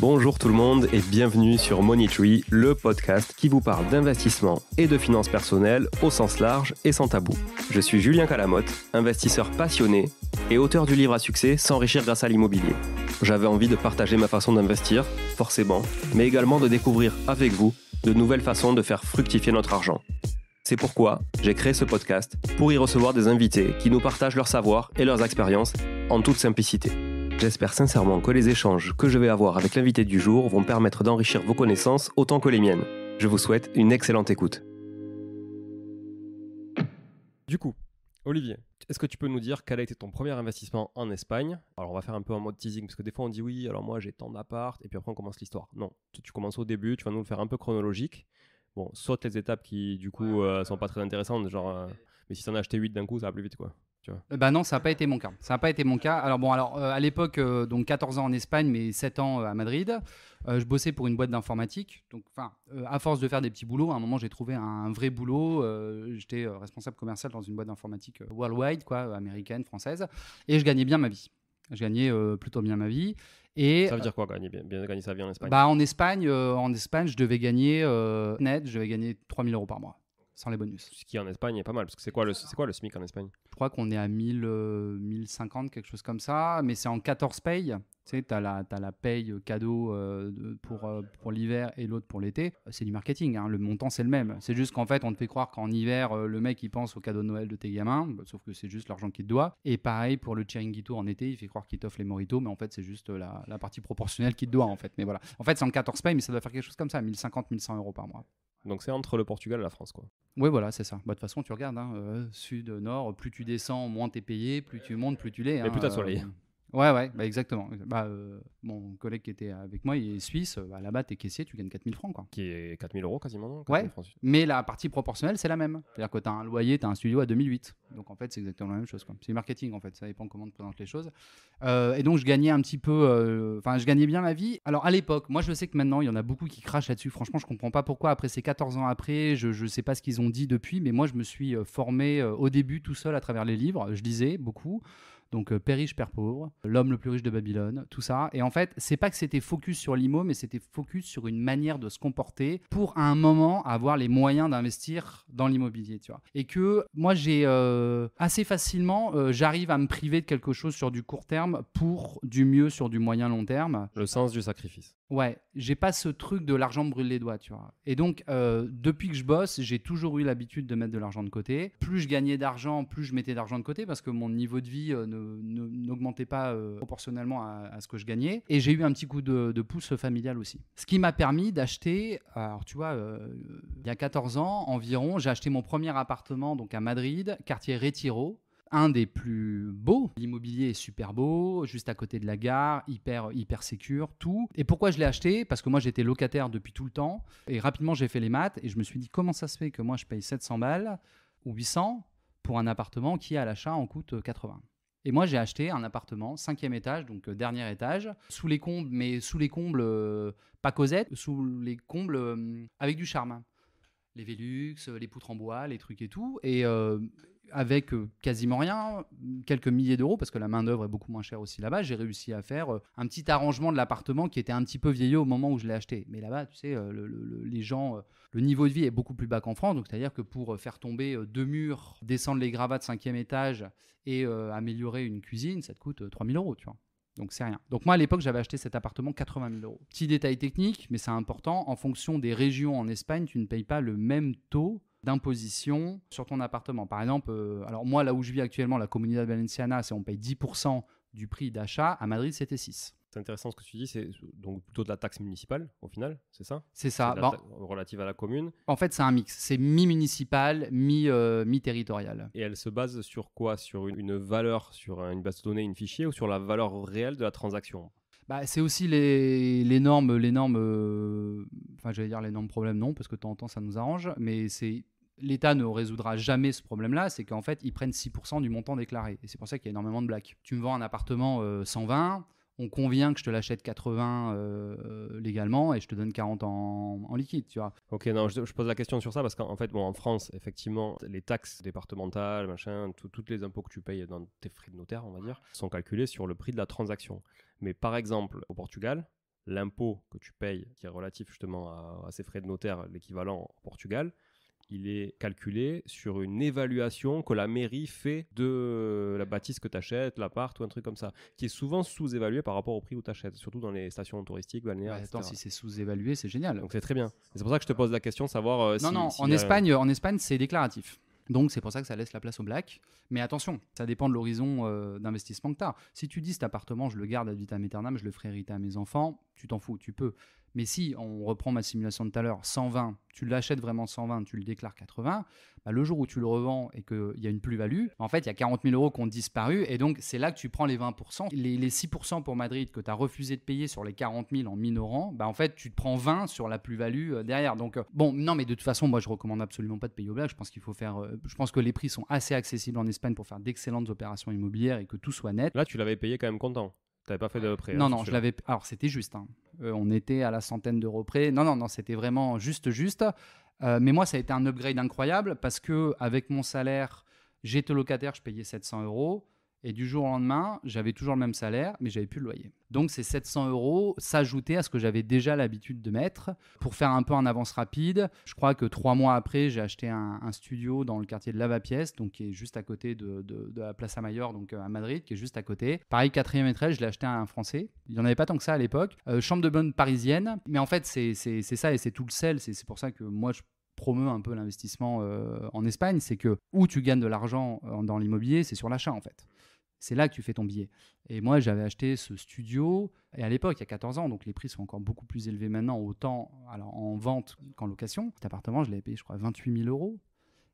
Bonjour tout le monde et bienvenue sur Money Tree, le podcast qui vous parle d'investissement et de finances personnelles au sens large et sans tabou. Je suis Julien Calamotte, investisseur passionné et auteur du livre à succès S'enrichir grâce à l'immobilier. J'avais envie de partager ma façon d'investir, forcément, mais également de découvrir avec vous de nouvelles façons de faire fructifier notre argent. C'est pourquoi j'ai créé ce podcast pour y recevoir des invités qui nous partagent leur savoir et leurs expériences en toute simplicité. J'espère sincèrement que les échanges que je vais avoir avec l'invité du jour vont permettre d'enrichir vos connaissances autant que les miennes. Je vous souhaite une excellente écoute. Du coup, Olivier, est-ce que tu peux nous dire quel a été ton premier investissement en Espagne Alors on va faire un peu en mode teasing parce que des fois on dit oui, alors moi j'ai tant d'appart et puis après on commence l'histoire. Non, tu, commences au début, tu vas nous le faire un peu chronologique. Bon, saute les étapes qui du coup euh, sont pas très intéressantes, genre euh, mais si t'en as acheté 8 d'un coup, ça va plus vite quoi. Euh, bah non, ça n'a pas été mon cas. Ça n'a pas été mon cas. Alors bon, alors euh, à l'époque, euh, donc 14 ans en Espagne, mais 7 ans à Madrid, je bossais pour une boîte d'informatique. Donc, enfin, à force de faire des petits boulots, à un moment, j'ai trouvé un, vrai boulot. J'étais responsable commercial dans une boîte d'informatique worldwide, quoi, américaine, française, et je gagnais bien ma vie. Je gagnais plutôt bien ma vie. Et, ça veut dire quoi gagner, bien, bien gagner sa vie en Espagne bah, en Espagne, en Espagne, je devais gagner net, je devais gagner 3000 euros par mois sans les bonus. Ce qui en Espagne est pas mal, parce que c'est quoi, le, quoi le SMIC en Espagne Je crois qu'on est à 1000, 1050, euh, quelque chose comme ça, mais c'est en 14 payes. Tu sais, tu as, la paye cadeau euh, pour, euh, pour l'hiver et l'autre pour l'été. C'est du marketing, hein, le montant c'est le même. C'est juste qu'en fait, on te fait croire qu'en hiver, le mec il pense au cadeau de Noël de tes gamins, bah, sauf que c'est juste l'argent qu'il te doit. Et pareil pour le Chiringuito en été, il fait croire qu'il t'offre les moritos, mais en fait, c'est juste la, la, partie proportionnelle qu'il te doit en fait. Mais voilà. En fait, c'est en 14 payes, mais ça doit faire quelque chose comme ça, 1050, 1100 euros par mois. Donc c'est entre le Portugal et la France, quoi. Oui, voilà, c'est ça. Bah, de toute façon, tu regardes, hein, euh, sud, nord, plus tu descends, moins tu es payé, plus tu montes, plus tu l'es. Mais plus hein, t'as soleil. Euh, Ouais, ouais, bah, exactement. Bah, euh, mon collègue qui était avec moi, il est suisse. Euh, bah, Là-bas, tu es caissier, tu gagnes 4000 francs. Quoi. Qui est 4000 euros quasiment, Mais la partie proportionnelle, c'est la même. C'est-à-dire que as un loyer, tu as un studio à 2008. Donc en fait, c'est exactement la même chose. C'est le marketing en fait. Ça dépend comment tu présentes les choses. Euh, et donc, je gagnais un petit peu. Enfin, je gagnais bien ma vie. Alors à l'époque, moi, je sais que maintenant, il y en a beaucoup qui crachent là-dessus. Franchement, je comprends pas pourquoi. Après ces 14 ans après, je, ne sais pas ce qu'ils ont dit depuis. Mais moi, je me suis formé au début tout seul à travers les livres. Je lisais beaucoup donc euh, Père pauvre, L'homme le plus riche de Babylone, tout ça. Et en fait, c'est pas que c'était focus sur l'IMO, mais c'était focus sur une manière de se comporter pour à un moment avoir les moyens d'investir dans l'immobilier, tu vois. Et que moi, j'ai euh, assez facilement, euh, j'arrive à me priver de quelque chose sur du court terme pour du mieux sur du moyen long terme. Le sens du sacrifice. Ouais, j'ai pas ce truc de l'argent brûle les doigts, tu vois. Et donc, euh, depuis que je bosse, j'ai toujours eu l'habitude de mettre de l'argent de côté. Plus je gagnais d'argent, plus je mettais d'argent de côté parce que mon niveau de vie ne n'augmentait pas euh, proportionnellement à, ce que je gagnais. Et j'ai eu un petit coup de, pouce familial aussi. Ce qui m'a permis d'acheter, alors tu vois, euh, il y a 14 ans environ, j'ai acheté mon premier appartement donc à Madrid, quartier Retiro, un des plus beaux. L'immobilier est super beau, juste à côté de la gare, hyper hyper sécure, tout. Et pourquoi je l'ai acheté Parce que moi j'étais locataire depuis tout le temps et rapidement j'ai fait les maths et je me suis dit comment ça se fait que moi je paye 700 balles ou 800 pour un appartement qui à l'achat en coûte 80. Euh, et moi, j'ai acheté un appartement, cinquième étage, donc euh, dernier étage, sous les combles, mais sous les combles, euh, pas Cosette, sous les combles euh, avec du charme. Les Velux, les poutres en bois, les trucs et tout. Et avec euh, quasiment rien, quelques milliers d'euros, parce que la main-d'œuvre est beaucoup moins chère aussi là-bas, j'ai réussi à faire euh, un petit arrangement de l'appartement qui était un petit peu vieillot au moment où je l'ai acheté. Mais là-bas, tu sais, euh, les gens, le niveau de vie est beaucoup plus bas qu'en France, donc c'est-à-dire que pour faire tomber deux murs, descendre les gravats de cinquième étage et améliorer une cuisine, ça te coûte 3000 euros, tu vois. Donc c'est rien. Donc moi à l'époque j'avais acheté cet appartement 80 000 euros. Petit détail technique, mais c'est important, en fonction des régions en Espagne, tu ne payes pas le même taux d'imposition sur ton appartement. Par exemple, euh, alors moi, là où je vis actuellement, la de Valenciana, c'est on paye 10% du prix d'achat. À Madrid, c'était 6. C'est intéressant ce que tu dis, c'est donc plutôt de la taxe municipale au final, c'est ça C'est ça. Ben relative à la commune. En fait, c'est un mix. C'est mi-municipal, euh, mi-territorial. et elle se base sur quoi Sur une, valeur, sur une base de données, une fichier ou sur la valeur réelle de la transaction bah, c'est aussi les, les, normes, les normes, euh, enfin j'allais dire les normes problèmes, non, parce que de temps en temps ça nous arrange, mais c'est l'État ne résoudra jamais ce problème-là, c'est qu'en fait, ils prennent 6% du montant déclaré. Et c'est pour ça qu'il y a énormément de blagues. Tu me vends un appartement 120, euh, on convient que je te l'achète 80 euh, légalement et je te donne 40 en, liquide, tu vois. Ok, non, je, pose la question sur ça parce qu'en fait, bon, en France, effectivement, les taxes départementales, machin, toutes les impôts que tu payes dans tes frais de notaire, on va dire, sont calculés sur le prix de la transaction. Mais par exemple, au Portugal, l'impôt que tu payes, qui est relatif justement à, à ces frais de notaire, l'équivalent au Portugal, il est calculé sur une évaluation que la mairie fait de la bâtisse que tu achètes, l'appart ou un truc comme ça, qui est souvent sous-évalué par rapport au prix où tu achètes, surtout dans les stations touristiques, balnéaires. si c'est sous-évalué, c'est génial. Donc c'est très bien. C'est pour ça que je te pose la question, savoir euh, non, Non, en, euh, Espagne, en Espagne, c'est déclaratif. Donc c'est pour ça que ça laisse la place au black. Mais attention, ça dépend de l'horizon euh, d'investissement que tu as. Si tu dis cet appartement, je le garde à à aeternam, je le ferai hériter à mes enfants, tu t'en fous, tu peux. Mais si on reprend ma simulation de tout à l'heure, 120, tu l'achètes vraiment 120, tu le déclares 80, bah, le jour où tu le revends et qu'il y a une plus-value, en fait, il y a 40 000 euros qui ont disparu. Et donc, c'est là que tu prends les 20 les, 6 pour Madrid que tu as refusé de payer sur les 40 000 en minorant, bah en fait, tu te prends 20 sur la plus-value euh, derrière. Donc, euh, bon, non, mais de toute façon, moi, je recommande absolument pas de payer au black. Je pense qu'il faut faire. Euh, je pense que les prix sont assez accessibles en Espagne pour faire d'excellentes opérations immobilières et que tout soit net. Là, tu l'avais payé quand même content. T'avais pas fait de prêt hein, Non, non, je l'avais. Alors, c'était juste. Hein. Euh, on était à la centaine d'euros près. Non, non, non, c'était vraiment juste, juste. Euh, mais moi, ça a été un upgrade incroyable parce que avec mon salaire, j'étais locataire, je payais 700 euros. Et du jour au lendemain, j'avais toujours le même salaire, mais j'avais plus le loyer. Donc ces 700 euros s'ajoutaient à ce que j'avais déjà l'habitude de mettre pour faire un peu en avance rapide. Je crois que trois mois après, j'ai acheté un, studio dans le quartier de Lavapiés, donc qui est juste à côté de, de, de la Plaza Mayor, donc euh, à Madrid, qui est juste à côté. Pareil, quatrième étage, je l'ai acheté à un Français. Il n'y en avait pas tant que ça à l'époque. Euh, chambre de bonne parisienne. Mais en fait, c'est ça et c'est tout le sel. C'est pour ça que moi, je promeut un peu l'investissement euh, en Espagne, c'est que où tu gagnes de l'argent dans l'immobilier, c'est sur l'achat en fait c'est là que tu fais ton billet. Et moi, j'avais acheté ce studio, et à l'époque, il y a 14 ans, donc les prix sont encore beaucoup plus élevés maintenant, autant alors, en vente qu'en location. Cet appartement, je l'avais payé, je crois, 28 000 euros.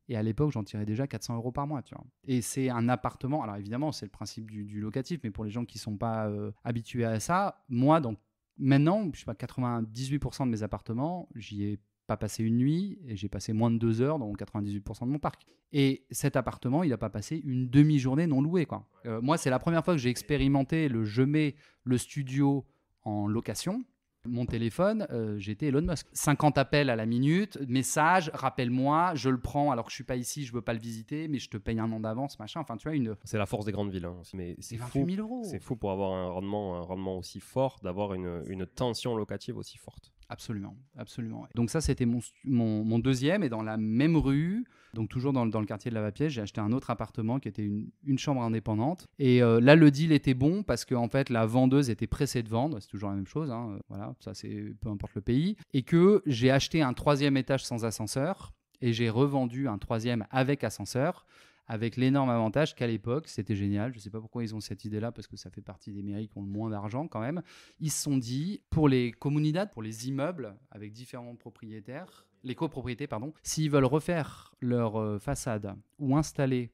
Et à l'époque, j'en tirais déjà 400 euros par mois, tu vois. Et c'est un appartement. Alors évidemment, c'est le principe du, locatif, mais pour les gens qui ne sont pas euh, habitués à ça, moi, donc maintenant, je sais pas, 98% de mes appartements, j'y ai pas passé une nuit et j'ai passé moins de deux heures dans 98% de mon parc. Et cet appartement, il n'a pas passé une demi-journée non louée. Quoi. Euh, moi, c'est la première fois que j'ai expérimenté le je mets le studio en location. Mon téléphone, euh, j'étais Elon Musk. 50 appels à la minute, message, rappelle-moi, je le prends alors que je suis pas ici, je veux pas le visiter, mais je te paye un an d'avance, machin. Enfin, tu vois, une. C'est la force des grandes villes. Hein. Mais c'est fou. C'est fou pour avoir un rendement, un rendement aussi fort, d'avoir une tension locative aussi forte. Absolument, absolument. Donc ça, c'était mon, deuxième, et dans la même rue, donc toujours dans, le quartier de la Vapiège, j'ai acheté un autre appartement qui était une, chambre indépendante. Et euh, là, le deal était bon parce que en fait, la vendeuse était pressée de vendre, c'est toujours la même chose, hein, euh, voilà, ça c'est peu importe le pays, et que j'ai acheté un troisième étage sans ascenseur, et j'ai revendu un troisième avec ascenseur avec l'énorme avantage qu'à l'époque, c'était génial, je ne sais pas pourquoi ils ont cette idée-là, parce que ça fait partie des mairies qui ont le moins d'argent quand même, ils se sont dit, pour les communidades, pour les immeubles avec différents propriétaires, les copropriétés, pardon, s'ils veulent refaire leur euh, façade ou installer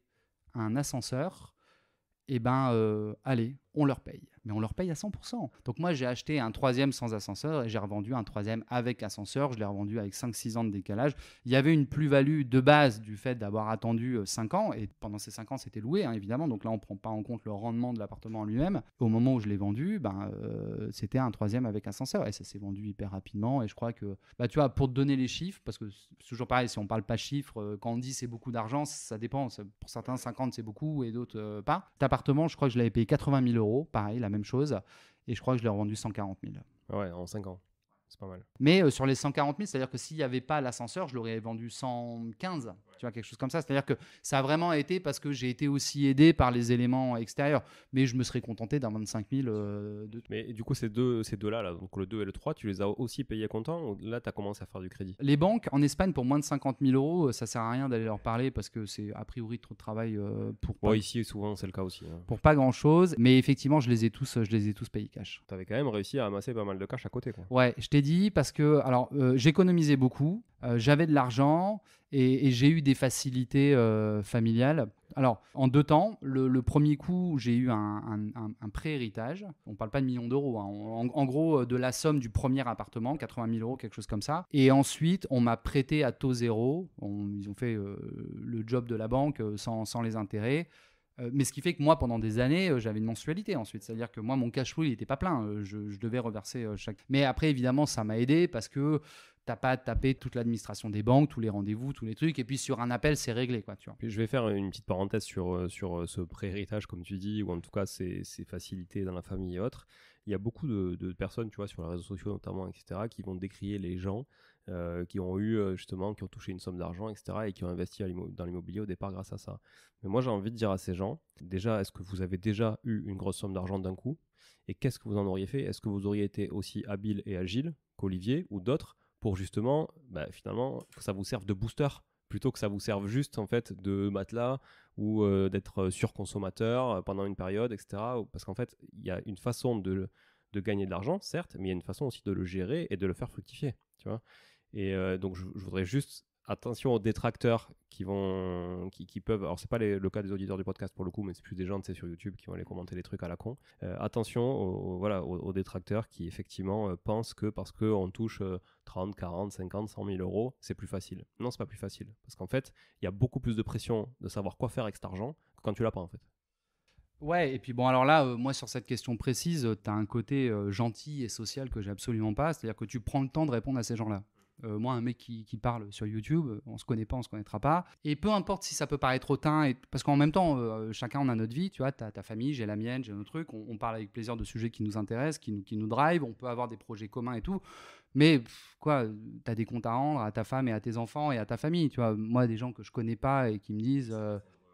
un ascenseur, eh ben, euh, allez, on leur paye mais on leur paye à 100%. Donc moi, j'ai acheté un troisième sans ascenseur et j'ai revendu un troisième avec ascenseur. Je l'ai revendu avec 5-6 ans de décalage. Il y avait une plus-value de base du fait d'avoir attendu 5 euh, ans. Et pendant ces 5 ans, c'était loué, hein, évidemment. Donc là, on ne prend pas en compte le rendement de l'appartement en lui-même. Au moment où je l'ai vendu, ben, euh, c'était un troisième avec ascenseur. Et ça s'est vendu hyper rapidement. Et je crois que, bah, tu vois, pour te donner les chiffres, parce que c'est toujours pareil, si on ne parle pas chiffres, euh, quand on dit c'est beaucoup d'argent, ça dépend. Pour certains, 50, c'est beaucoup et d'autres, pas. Cet appartement, je crois que je l'avais payé 80 000 euros. Pareil, la même même chose. Et je crois que je l'ai revendu 140 000. Ouais, en 5 ans pas mal. Mais euh, sur les 140 000, c'est-à-dire que s'il n'y avait pas l'ascenseur, je l'aurais vendu 115, tu vois, quelque chose comme ça. C'est-à-dire que ça a vraiment été parce que j'ai été aussi aidé par les éléments extérieurs. Mais je me serais contenté d'un 25 000. Euh, Mais du coup, ces deux-là, ces deux là, donc le 2 et le 3, tu les as aussi payés comptant là, tu as commencé à faire du crédit Les banques en Espagne, pour moins de 50 000 euros, euh, ça sert à rien d'aller leur parler parce que c'est a priori trop de travail pour. pas... ici, souvent, c'est le cas aussi. Hein. Pour pas grand-chose. Mais effectivement, je les ai tous, je les ai tous payés cash. Tu avais quand même réussi à amasser pas mal de cash à côté. Quoi. Ouais, je t'ai parce que alors euh, j'économisais beaucoup, euh, j'avais de l'argent et, j'ai eu des facilités euh, familiales. Alors en deux temps, le, premier coup j'ai eu un, un, pré-héritage. On ne parle pas de millions d'euros, hein. en, gros de la somme du premier appartement, 80 000 euros, quelque chose comme ça. Et ensuite on m'a prêté à taux zéro. ils ont fait le job de la banque sans, sans les intérêts. Euh, mais ce qui fait que moi, pendant des années, euh, j'avais une mensualité ensuite. C'est-à-dire que moi, mon cash flow, il n'était pas plein. Euh, je, devais reverser chaque. Mais après, évidemment, ça m'a aidé parce que t'as pas à taper toute l'administration des banques, tous les rendez-vous, tous les trucs. Et puis sur un appel, c'est réglé. Quoi, tu vois. Je vais faire une petite parenthèse sur, sur ce pré-héritage, comme tu dis, ou en tout cas, ces, facilités dans la famille et autres. Il y a beaucoup de, de personnes, tu vois, sur les réseaux sociaux notamment, etc., qui vont décrier les gens euh, qui ont eu euh, justement, qui ont touché une somme d'argent, etc., et qui ont investi dans l'immobilier au départ grâce à ça. Mais moi, j'ai envie de dire à ces gens, déjà, est-ce que vous avez déjà eu une grosse somme d'argent d'un coup Et qu'est-ce que vous en auriez fait Est-ce que vous auriez été aussi habile et agile qu'Olivier ou d'autres pour justement, bah, finalement, que ça vous serve de booster plutôt que ça vous serve juste en fait de matelas ou euh, d'être surconsommateur pendant une période, etc. Parce qu'en fait, il y a une façon de, de gagner de l'argent, certes, mais il y a une façon aussi de le gérer et de le faire fructifier. Tu vois et euh, donc, je, voudrais juste attention aux détracteurs qui vont, qui, peuvent. Alors, c'est pas le cas des auditeurs du podcast pour le coup, mais c'est plus des gens, de sur YouTube qui vont aller commenter les trucs à la con. Euh, attention, aux, voilà, aux, détracteurs qui effectivement euh, pensent que parce qu'on touche 30, 40, 50, 100 000 euros, c'est plus facile. Non, c'est pas plus facile, parce qu'en fait, il y a beaucoup plus de pression de savoir quoi faire avec cet argent que quand tu l'as pas en fait. Ouais, et puis bon, alors là, moi, sur cette question précise, tu as un côté gentil et social que j'ai absolument pas. C'est-à-dire que tu prends le temps de répondre à ces gens-là. Euh, moi, un mec qui, parle sur YouTube, euh, on se connaît pas, on se connaîtra pas. Et peu importe si ça peut paraître hautain, parce qu'en même temps, euh, chacun on a notre vie, tu vois, as ta famille, j'ai la mienne, j'ai nos trucs, on, parle avec plaisir de sujets qui nous intéressent, qui nous, qui drive, on peut avoir des projets communs et tout. Mais quoi Tu as des comptes à rendre à ta femme et à tes enfants et à ta famille, tu vois. Moi, des gens que je connais pas et qui me disent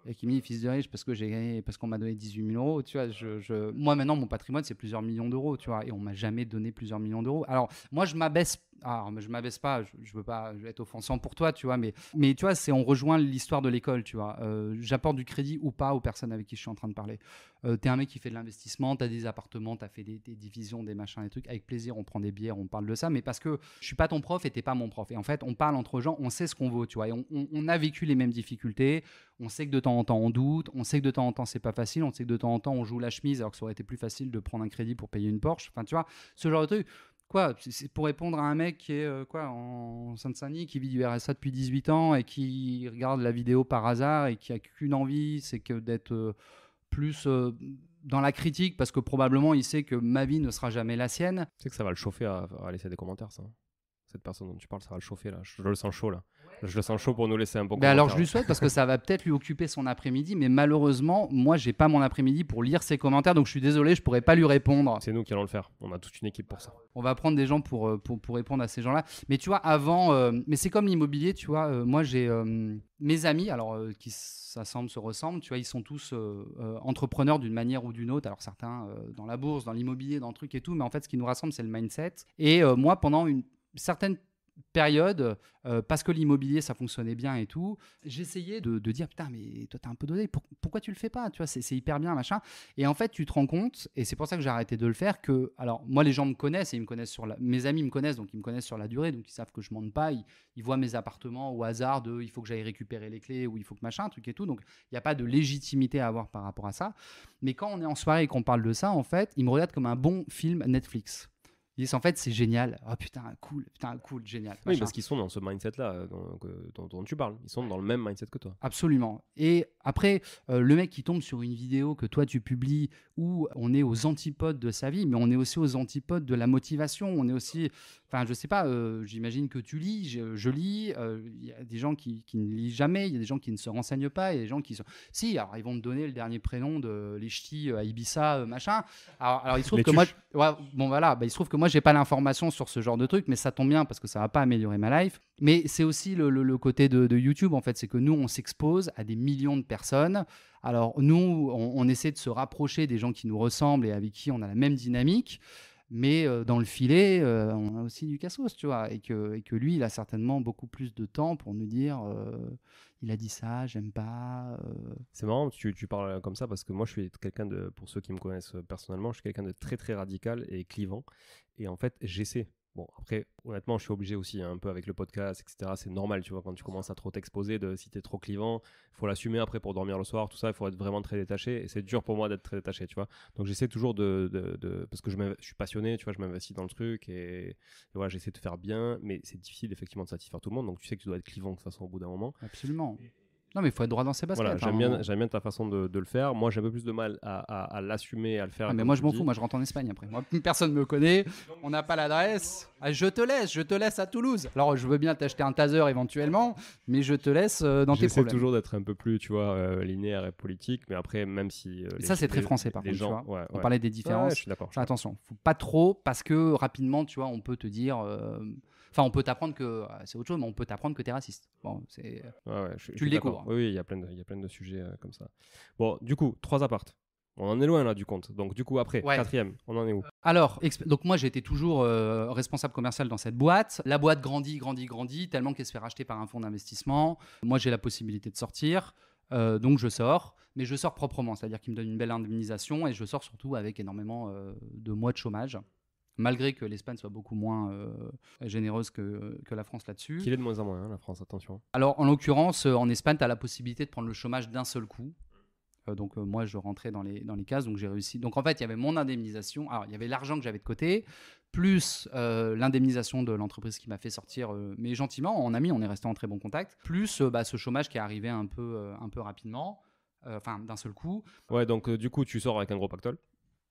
et qui me dit fils de riche parce que j'ai parce qu'on m'a donné 18 000 euros tu vois je, je... moi maintenant mon patrimoine c'est plusieurs millions d'euros tu vois et on m'a jamais donné plusieurs millions d'euros alors moi je m'abaisse alors je m'abaisse pas je, ne veux pas être offensant pour toi tu vois mais mais tu vois c'est on rejoint l'histoire de l'école tu vois euh, j'apporte du crédit ou pas aux personnes avec qui je suis en train de parler euh, t'es un mec qui fait de l'investissement t'as des appartements t'as fait des, divisions des machins des trucs avec plaisir on prend des bières on parle de ça mais parce que je suis pas ton prof et t'es pas mon prof et en fait on parle entre gens on sait ce qu'on vaut tu vois et on, on a vécu les mêmes difficultés on sait que de temps en temps on doute, on sait que de temps en temps c'est pas facile, on sait que de temps en temps on joue la chemise alors que ça aurait été plus facile de prendre un crédit pour payer une Porsche. Enfin, tu vois, ce genre de truc. Quoi, c'est pour répondre à un mec qui est euh, quoi en Seine-Saint-Denis, qui vit du RSA depuis 18 ans et qui regarde la vidéo par hasard et qui a qu'une envie, c'est que d'être euh, plus euh, dans la critique parce que probablement il sait que ma vie ne sera jamais la sienne. Tu sais que ça va le chauffer à, à laisser des commentaires, ça. Hein cette personne dont tu parles, ça va le chauffer là. Je le sens chaud là. Je le sens chaud pour nous laisser un bon. Bah, mais alors je lui souhaite parce que ça va peut-être lui occuper son après-midi, mais malheureusement, moi j'ai pas mon après-midi pour lire ses commentaires, donc je suis désolé, je pourrais pas lui répondre. C'est nous qui allons le faire. On a toute une équipe pour ça. On va prendre des gens pour euh, pour, pour répondre à ces gens-là. Mais tu vois, avant, euh, mais c'est comme l'immobilier, tu vois. Euh, moi j'ai mes amis, alors qui s'assemblent, se ressemblent, tu vois, ils sont tous entrepreneurs d'une manière ou d'une autre. Alors certains dans la bourse, dans l'immobilier, dans le truc et tout, mais en fait ce qui nous rassemble c'est le mindset. Et moi pendant une certaines périodes, euh, parce que l'immobilier, ça fonctionnait bien et tout, j'essayais de, dire, putain, mais toi, t'as un peu donné, pourquoi tu le fais pas Tu vois, c'est hyper bien, machin. Et en fait, tu te rends compte, et c'est pour ça que j'ai arrêté de le faire, que, alors, moi, les gens me connaissent, et ils me connaissent sur mes amis me connaissent, donc ils me connaissent sur la durée, donc ils savent que je monte pas, ils, voient mes appartements au hasard de, il faut que j'aille récupérer les clés, ou il faut que machin, truc et tout, donc il n'y a pas de légitimité à avoir par rapport à ça. Mais quand on est en soirée et qu'on parle de ça, en fait, ils me regardent comme un bon film Netflix. Ils disent en fait c'est génial, oh putain cool, putain cool, génial. Oui, parce qu'ils sont dans ce mindset-là euh, dont, tu parles, ils sont dans le même mindset que toi. Absolument. Et après, euh, le mec qui tombe sur une vidéo que toi tu publies où on est aux antipodes de sa vie, mais on est aussi aux antipodes de la motivation, on est aussi Enfin, je sais pas, euh, j'imagine que tu lis, je, lis, euh, il y a des gens qui, qui ne lisent jamais, il y a des gens qui ne se renseignent pas, il y a des gens qui sont. Si, alors ils vont me donner le dernier prénom de les à euh, Ibiza, machin. Alors, alors, il se trouve que moi. bon, voilà, bah, il se trouve que moi, j'ai pas l'information sur ce genre de truc, mais ça tombe bien parce que ça va pas améliorer ma life. Mais c'est aussi le, le, côté de, YouTube, en fait, c'est que nous, on s'expose à des millions de personnes. Alors, nous, on essaie de se rapprocher des gens qui nous ressemblent et avec qui on a la même dynamique mais euh, dans le filet, euh, on a aussi du cassos, tu vois, et que, lui, il a certainement beaucoup plus de temps pour nous dire euh, il a dit ça, j'aime pas. C'est marrant, tu, tu parles comme ça parce que moi, je suis quelqu'un de, pour ceux qui me connaissent personnellement, je suis quelqu'un de très très radical et clivant, et en fait, j'essaie Bon, après, honnêtement, je suis obligé aussi, hein, un peu avec le podcast, etc. C'est normal, tu vois, quand tu commences à trop t'exposer, de, si t'es trop clivant, il faut l'assumer après pour dormir le soir, tout ça, il faut être vraiment très détaché. Et c'est dur pour moi d'être très détaché, tu vois. Donc j'essaie toujours de, Parce que je, suis passionné, tu vois, je m'investis dans le truc et, voilà, j'essaie de faire bien, mais c'est difficile effectivement de satisfaire tout le monde. Donc tu sais que tu dois être clivant de toute façon au bout d'un moment. Absolument. Non, mais il faut être droit dans ses baskets. Hein, j'aime, bien, ta façon de, le faire. Moi, j'ai un peu plus de mal à, l'assumer, à le faire. Ah, mais moi, je m'en fous. Moi, je rentre en Espagne après. Moi, personne ne me connaît. On n'a pas l'adresse. Ah, je te laisse. Je te laisse à Toulouse. Alors, je veux bien t'acheter un taser éventuellement, mais je te laisse euh, dans tes problèmes. J'essaie toujours d'être un peu plus, tu vois, euh, linéaire et politique. Mais après, même si. Euh, ça, c'est très français, par contre. on parlait des différences. attention, faut pas trop parce que rapidement, tu vois, on peut te dire. Enfin, on peut t'apprendre que euh, c'est autre chose, mais on peut t'apprendre que t'es raciste. Bon, c'est. tu le découvres. Oui, il y a plein de, il sujets euh, comme ça. Bon, du coup, trois appartes. On en est loin là du compte. Donc du coup après, quatrième, on en est où euh, Alors, donc moi été toujours responsable commercial dans cette boîte. La boîte grandit, grandit, grandit, tellement qu'elle se fait racheter par un fonds d'investissement. Moi j'ai la possibilité de sortir, donc je sors, mais je sors proprement, c'est-à-dire qu'il me donne une belle indemnisation et je sors surtout avec énormément de mois de chômage malgré que l'Espagne soit beaucoup moins euh, généreuse que, la France là-dessus. Qu'il est de moins en moins, hein, la France, attention. Alors, en l'occurrence, euh, en Espagne, tu as la possibilité de prendre le chômage d'un seul coup. Euh, donc, moi, je rentrais dans les, dans les cases, donc j'ai réussi. Donc, en fait, il y avait mon indemnisation. Alors, il y avait l'argent que j'avais de côté, plus l'indemnisation de l'entreprise qui m'a fait sortir, mais gentiment, en ami, on est resté en très bon contact, plus bah, ce chômage qui est arrivé un peu, un peu rapidement, enfin, d'un seul coup. Ouais, donc, du coup, tu sors avec un gros pactole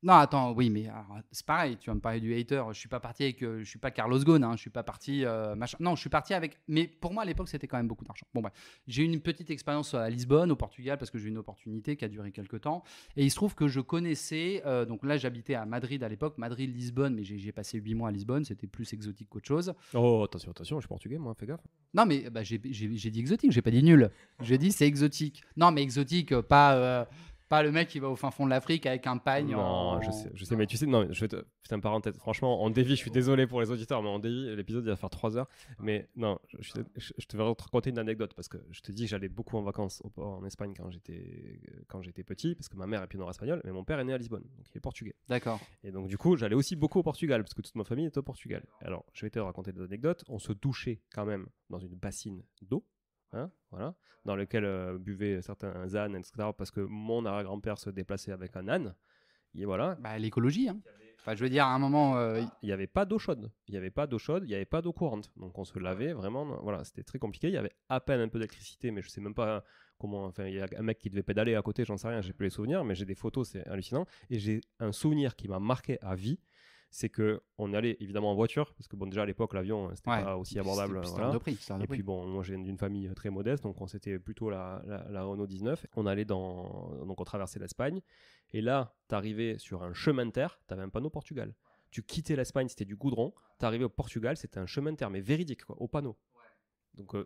non, attends, oui, mais ah, c'est pareil, tu vas me parler du hater. Je suis pas parti avec. Je euh, je suis pas Carlos Ghosn, hein, je suis pas parti. Euh, machin. Non, je suis parti avec. Mais pour moi, à l'époque, c'était quand même beaucoup d'argent. Bon, bref. J'ai eu une petite expérience à Lisbonne, au Portugal, parce que j'ai eu une opportunité qui a duré quelques temps. Et il se trouve que je connaissais. Euh, donc là, j'habitais à Madrid à l'époque, Madrid, Lisbonne, mais j'ai passé 8 mois à Lisbonne, c'était plus exotique qu'autre chose. Oh, attention, attention, je suis portugais, moi, fais gaffe. Non, mais bah, j'ai dit exotique, j'ai pas dit nul. J'ai dit c'est exotique. Non, mais exotique, pas pas le mec qui va au fin fond de l'Afrique avec un pagne. Non, je sais, mais tu sais, non, je vais te. une parenthèse, franchement, en dévie, je suis désolé pour les auditeurs, mais en dévie, l'épisode, il va faire trois heures. Mais non, je, je, te vais raconter une anecdote parce que je te dis que j'allais beaucoup en vacances au, en Espagne quand j'étais, petit, parce que ma mère est nord espagnole, mais mon père est né à Lisbonne, donc il est portugais. D'accord. Et donc, du coup, j'allais aussi beaucoup au Portugal, parce que toute ma famille est au Portugal. Alors, je vais te raconter des anecdotes. On se touchait quand même dans une bassine d'eau Hein, voilà, dans lequel euh, buvaient certains ânes, etc. Parce que mon arrière-grand-père se déplaçait avec un âne. Et voilà. Bah, l'écologie. Hein. Enfin, je veux dire, à un moment, euh, il n'y avait pas d'eau chaude. Il n'y avait pas d'eau chaude. Il n'y avait pas d'eau courante. Donc on se lavait vraiment. Voilà, c'était très compliqué. Il y avait à peine un peu d'électricité, mais je sais même pas comment. Enfin, il y a un mec qui devait pédaler à côté. J'en sais rien. J'ai plus les souvenirs, mais j'ai des photos. C'est hallucinant. Et j'ai un souvenir qui m'a marqué à vie c'est que on allait évidemment en voiture parce que bon déjà à l'époque l'avion hein, c'était pas aussi abordable. Voilà. prix, et puis bon, moi j'ai d'une famille très modeste donc on c'était plutôt la, la, Renault 19. On allait dans donc on traversait l'Espagne et là t'arrivais sur un chemin de terre, t'avais un panneau Portugal. Tu quittais l'Espagne, c'était du goudron. T'arrivais au Portugal, c'était un chemin de terre, mais véridique, quoi, au panneau. Donc, euh,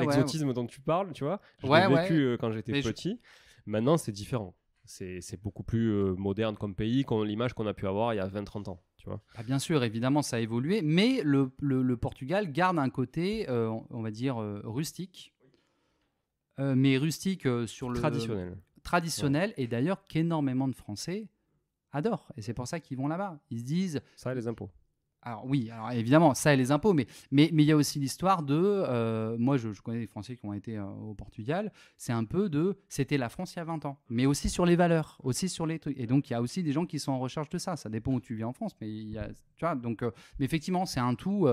l'exotisme dont tu parles, tu vois, je vécu euh, quand j'étais petit. Maintenant, c'est différent. C'est beaucoup plus euh, moderne comme pays qu'on l'image qu'on a pu avoir il y a 20-30 ans. Tu vois. Ah, bien sûr, évidemment, ça a évolué, mais le, Portugal garde un côté, euh, on va dire, euh, rustique, mais rustique sur le... Traditionnel. Traditionnel, et d'ailleurs qu'énormément de Français adorent, et c'est pour ça qu'ils vont là-bas. Ils se disent... Ça, les impôts. Alors oui, alors évidemment, ça et les impôts, mais mais mais il y a aussi l'histoire de, euh, moi je, connais des Français qui ont été euh, au Portugal, c'est un peu de, c'était la France il y a 20 ans, mais aussi sur les valeurs, aussi sur les trucs, et donc il y a aussi des gens qui sont en recherche de ça. Ça dépend où tu vis en France, mais il y a, tu vois, donc euh, mais effectivement c'est un tout.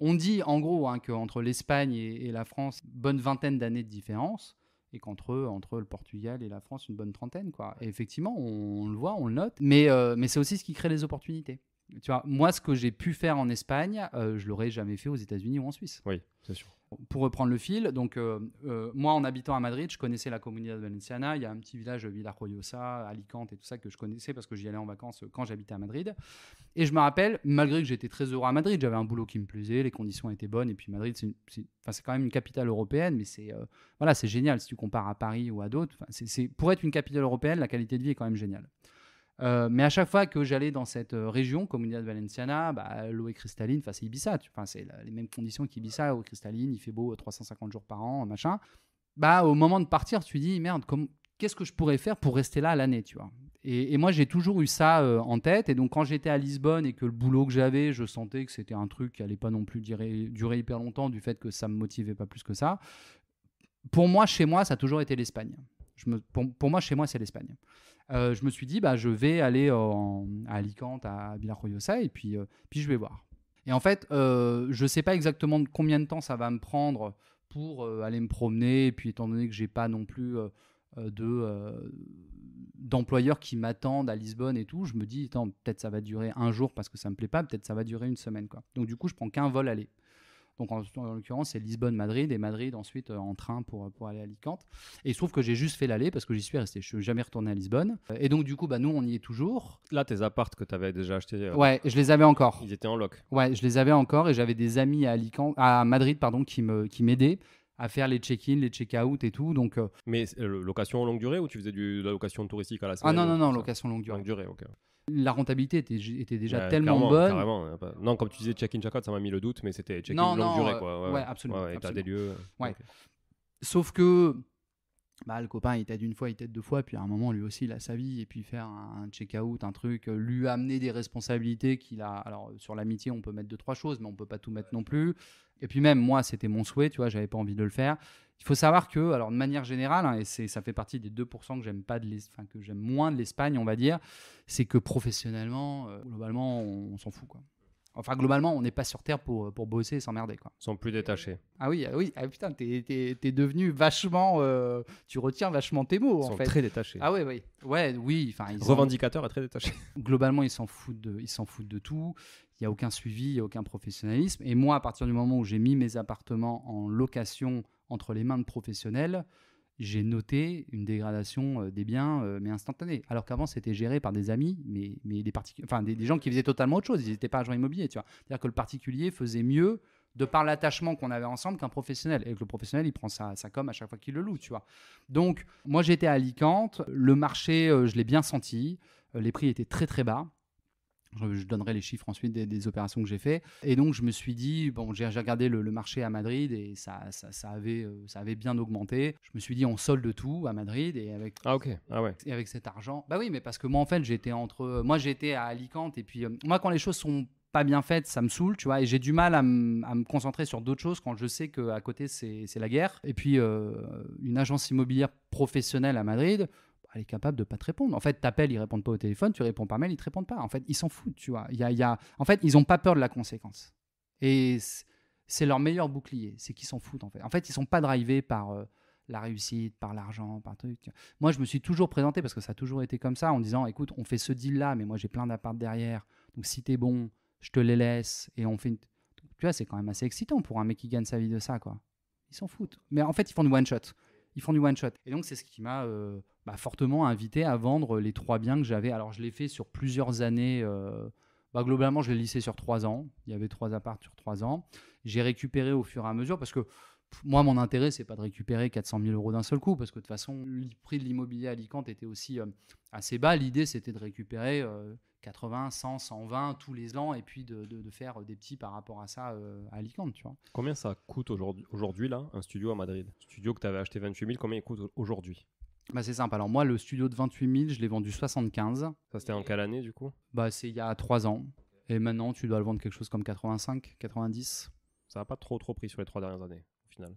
on dit en gros hein, qu'entre l'Espagne et, la France, bonne vingtaine d'années de différence et qu'entre entre le Portugal et la France, une bonne trentaine. Quoi. Et effectivement, on, le voit, on le note, mais, mais c'est aussi ce qui crée les opportunités. Tu vois, moi, ce que j'ai pu faire en Espagne, euh, je l'aurais jamais fait aux États-Unis ou en Suisse. Oui, c'est sûr. Pour reprendre le fil, donc euh, euh, moi, en habitant à Madrid, je connaissais la de Valenciana. Il y a un petit village, Villarroyosa, Alicante et tout ça que je connaissais parce que j'y allais en vacances quand j'habitais à Madrid. Et je me rappelle, malgré que j'étais très heureux à Madrid, j'avais un boulot qui me plaisait, les conditions étaient bonnes. Et puis Madrid, c'est quand même une capitale européenne, mais c'est voilà, c'est génial si tu compares à Paris ou à d'autres. Pour être une capitale européenne, la qualité de vie est quand même géniale. Euh, mais à chaque fois que j'allais dans cette euh, région, Comunidad Valenciana, bah, l'eau est cristalline, enfin c'est Ibiza, c'est les mêmes conditions qu'Ibiza, l'eau est cristalline, il fait beau 350 euh, jours par an, machin. Bah, au moment de partir, tu dis, merde, qu'est-ce que je pourrais faire pour rester là l'année, tu vois et, moi, j'ai toujours eu ça en tête. Et donc, quand j'étais à Lisbonne et que le boulot que j'avais, je sentais que c'était un truc qui allait pas non plus durer, hyper longtemps du fait que ça me motivait pas plus que ça. Pour moi, chez moi, ça a toujours été l'Espagne. pour, moi, chez moi, c'est l'Espagne. Euh, je me suis dit, bah, je vais aller à Alicante, à Villarroyosa, et puis, euh, puis je vais voir. Et en fait, euh, je ne sais pas exactement combien de temps ça va me prendre pour aller me promener, et puis étant donné que j'ai pas non plus de d'employeurs qui m'attendent à Lisbonne et tout, je me dis, peut-être ça va durer un jour parce que ça me plaît pas, peut-être ça va durer une semaine. Quoi. Donc du coup, je prends qu'un vol aller. Donc en, l'occurrence, c'est Lisbonne-Madrid et Madrid ensuite euh, en train pour, euh, pour aller à Alicante. Et il se trouve que j'ai juste fait l'aller parce que j'y suis resté. Je suis jamais retourné à Lisbonne. Et donc du coup, bah, nous, on y est toujours. Là, tes appartes que tu avais déjà achetés. Euh, ouais, je les avais encore. Ils étaient en loc. Ouais, je les avais encore et j'avais des amis à Alicante, à Madrid, pardon, qui me m'aidaient à faire les check-in, les check-out et tout. Donc, Mais location longue durée ou tu faisais du, de la location touristique à la ah, semaine Ah non, non, non, location longue durée. Longue durée, ok la rentabilité était, déjà tellement bonne. Carrément. Non, comme tu disais, check-in, check-out, ça m'a mis le doute, mais c'était check-in longue non, durée. Quoi. Ouais, ouais absolument. Ouais, des lieux. Sauf que bah, le copain il t'aide une fois, il t'aide deux fois, puis à un moment lui aussi il a sa vie, et puis faire un, check-out, un truc, euh, lui amener des responsabilités qu'il a. Alors euh, sur l'amitié on peut mettre deux, trois choses, mais on peut pas tout mettre non plus. Et puis même moi c'était mon souhait, tu vois, j'avais pas envie de le faire. Il faut savoir que, alors de manière générale, hein, et c'est, ça fait partie des 2% que j'aime pas de enfin, que j'aime moins de l'Espagne, on va dire, c'est que professionnellement, euh, globalement, on s'en fout quoi. Enfin, globalement, on n'est pas sur Terre pour, pour bosser et s'emmerder. Quoi. Ils sont plus détachés. Ah oui, ah oui ah putain, t'es, t'es, devenu vachement. Euh, tu retiens vachement tes mots. Ils en sont très détachés. Ah oui, oui. Ouais, oui. Ils Revendicateur est très détaché. Globalement, ils s'en foutent de, ils s'en foutent de tout. Il n'y a aucun suivi, il a aucun professionnalisme. Et moi, à partir du moment où j'ai mis mes appartements en location entre les mains de professionnels, j'ai noté une dégradation euh, des biens, euh, mais instantanée. Alors qu'avant, c'était géré par des amis, mais, mais des, enfin, des, gens qui faisaient totalement autre chose. Ils n'étaient pas agents immobiliers, tu vois. C'est-à-dire que le particulier faisait mieux de par l'attachement qu'on avait ensemble qu'un professionnel. Et que le professionnel, il prend sa, com à chaque fois qu'il le loue, tu vois. Donc, moi, j'étais à Alicante. Le marché, euh, je l'ai bien senti. Les prix étaient très, très bas. Je, donnerai les chiffres ensuite des, opérations que j'ai fait. Et donc, je me suis dit, bon, j'ai regardé le, marché à Madrid et ça, ça, avait, euh, ça avait bien augmenté. Je me suis dit, on solde tout à Madrid et avec, ah, ah ouais. et avec cet argent. Bah oui, mais parce que moi, en fait, j'étais entre. Moi, j'étais à Alicante et puis, euh, moi, quand les choses sont pas bien faites, ça me saoule, tu vois, et j'ai du mal à, me concentrer sur d'autres choses quand je sais qu'à côté, c'est la guerre. Et puis, euh, une agence immobilière professionnelle à Madrid, elle est capable de pas te répondre. En fait, t'appelles, ils répondent pas au téléphone, tu réponds par mail, ils te répondent pas. En fait, ils s'en foutent, tu vois. Il y a, En fait, ils ont pas peur de la conséquence. Et c'est leur meilleur bouclier, c'est qu'ils s'en foutent en fait. En fait, ils sont pas drivés par euh, la réussite, par l'argent, par truc. Moi, je me suis toujours présenté parce que ça a toujours été comme ça en disant écoute, on fait ce deal là, mais moi j'ai plein d'appart derrière. Donc si tu es bon, je te les laisse et on fait Tu vois, c'est quand même assez excitant pour un mec qui gagne sa vie de ça quoi. Ils s'en foutent. Mais en fait, ils font du one shot ils font du one shot. Et donc c'est ce qui m'a euh, bah, fortement invité à vendre les trois biens que j'avais. Alors je l'ai fait sur plusieurs années. Euh, bah, globalement, je l'ai lissé sur trois ans. Il y avait trois apparts sur trois ans. J'ai récupéré au fur et à mesure parce que moi, mon intérêt, c'est pas de récupérer 400 000 euros d'un seul coup parce que de toute façon, le prix de l'immobilier à Alicante était aussi euh, assez bas. L'idée, c'était de récupérer 80, 100, 120 tous les ans et puis de, faire des petits par rapport à ça euh, à Alicante, tu vois. Combien ça coûte aujourd'hui, aujourd'hui là, un studio à Madrid Studio que tu avais acheté 28 000, combien il coûte aujourd'hui bah c'est simple. Alors moi, le studio de 28 000, je l'ai vendu 75. Ça c'était en quelle année du coup Bah c'est il y a 3 ans. Et maintenant, tu dois le vendre quelque chose comme 85, 90. Ça n'a pas trop trop pris sur les 3 dernières années.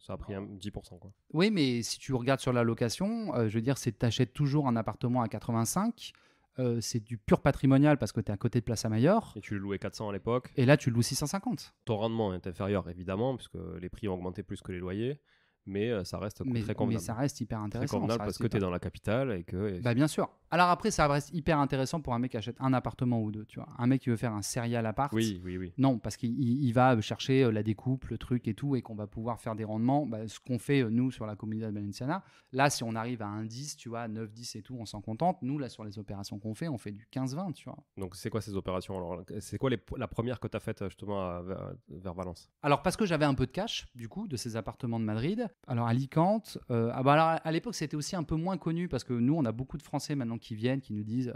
Ça a pris un 10%. Quoi. Oui, mais si tu regardes sur la location, euh, je veux dire, c'est tu achètes toujours un appartement à 85. Euh, c'est du pur patrimonial parce que tu es à côté de Place à Mayor. Et tu le louais 400 à l'époque. Et là, tu le loues 650. Ton rendement est inférieur, évidemment, puisque les prix ont augmenté plus que les loyers. Mais euh, ça reste très convenable. Mais ça reste hyper intéressant. Très convenable parce que tu es dans la capitale et que. Bah, bien sûr. Alors après, ça reste hyper intéressant pour un mec qui achète un appartement ou deux, tu vois. Un mec qui veut faire un serial appart. Oui, oui, oui. Non, parce qu'il va chercher euh, la découpe, le truc et tout, et qu'on va pouvoir faire des rendements. Bah, ce qu'on fait, euh, nous, sur la communauté de Valenciana, là, si on arrive à un 10, tu vois, 9, 10 et tout, on s'en contente. Nous, là, sur les opérations qu'on fait, on fait du 15-20, tu vois. Donc, c'est quoi ces opérations Alors, c'est quoi la première que tu as faite, euh, justement, vers, Valence Alors, parce que j'avais un peu de cash, du coup, de ces appartements de Madrid. Alors, Alicante, ah bah, à l'époque, c'était aussi un peu moins connu, parce que nous, on a beaucoup de Français maintenant qui viennent, qui nous disent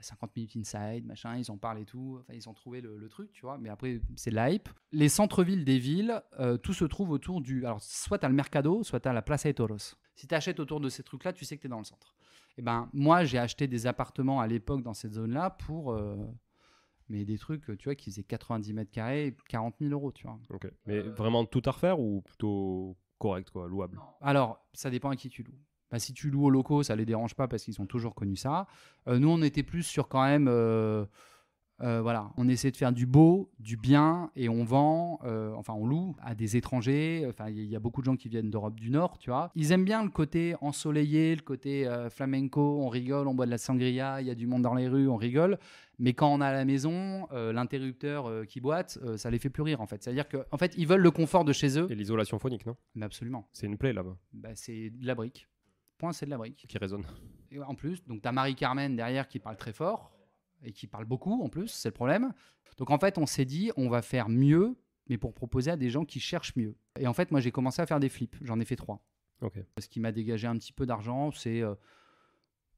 50 euh, minutes inside, machin, ils en parlent et tout. Enfin, ils ont trouvé le, truc, tu vois. Mais après, c'est l'hype. Les centres-villes des villes, euh, tout se trouve autour du. Alors, soit t'as le mercado, soit t'as la Plaza de Toros. Si t'achètes autour de ces trucs-là, tu sais que t'es dans le centre. Et eh ben, moi, j'ai acheté des appartements à l'époque dans cette zone-là pour. Euh, mais des trucs, tu vois, qui faisaient 90 mètres carrés, 40 000 euros, tu vois. Ok. Mais vraiment tout à refaire ou plutôt correct, louable Alors, ça dépend à qui tu loues. Bah, si tu loues aux locaux, ça les dérange pas parce qu'ils ont toujours connu ça. Euh, nous, on était plus sur quand même, euh, euh, voilà, on essaie de faire du beau, du bien, et on vend, enfin, on loue à des étrangers. Enfin, il y, a beaucoup de gens qui viennent d'Europe du Nord, tu vois. Ils aiment bien le côté ensoleillé, le côté flamenco. On rigole, on boit de la sangria, il y a du monde dans les rues, on rigole. Mais quand on a à la maison, l'interrupteur qui boite, ça les fait plus rire en fait. C'est-à-dire qu'en fait, ils veulent le confort de chez eux. Et l'isolation phonique, non Absolument. C'est une plaie là-bas. Bah, c'est de la brique. Point, c'est de la brique. Qui résonne. Et en plus, donc tu as Marie-Carmen derrière qui parle très fort et qui parle beaucoup en plus, c'est le problème. Donc en fait, on s'est dit, on va faire mieux, mais pour proposer à des gens qui cherchent mieux. Et en fait, moi, j'ai commencé à faire des flips. J'en ai fait trois. OK. Ce qui m'a dégagé un petit peu d'argent, c'est, euh,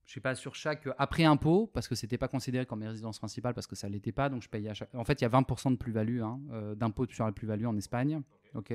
je sais pas, sur chaque après impôt, parce que c'était pas considéré comme mes résidence principale, parce que ça l'était pas, donc je payais à chaque. En fait, il y a 20% de plus-value hein, euh, d'impôt sur la plus-value en Espagne. Ok.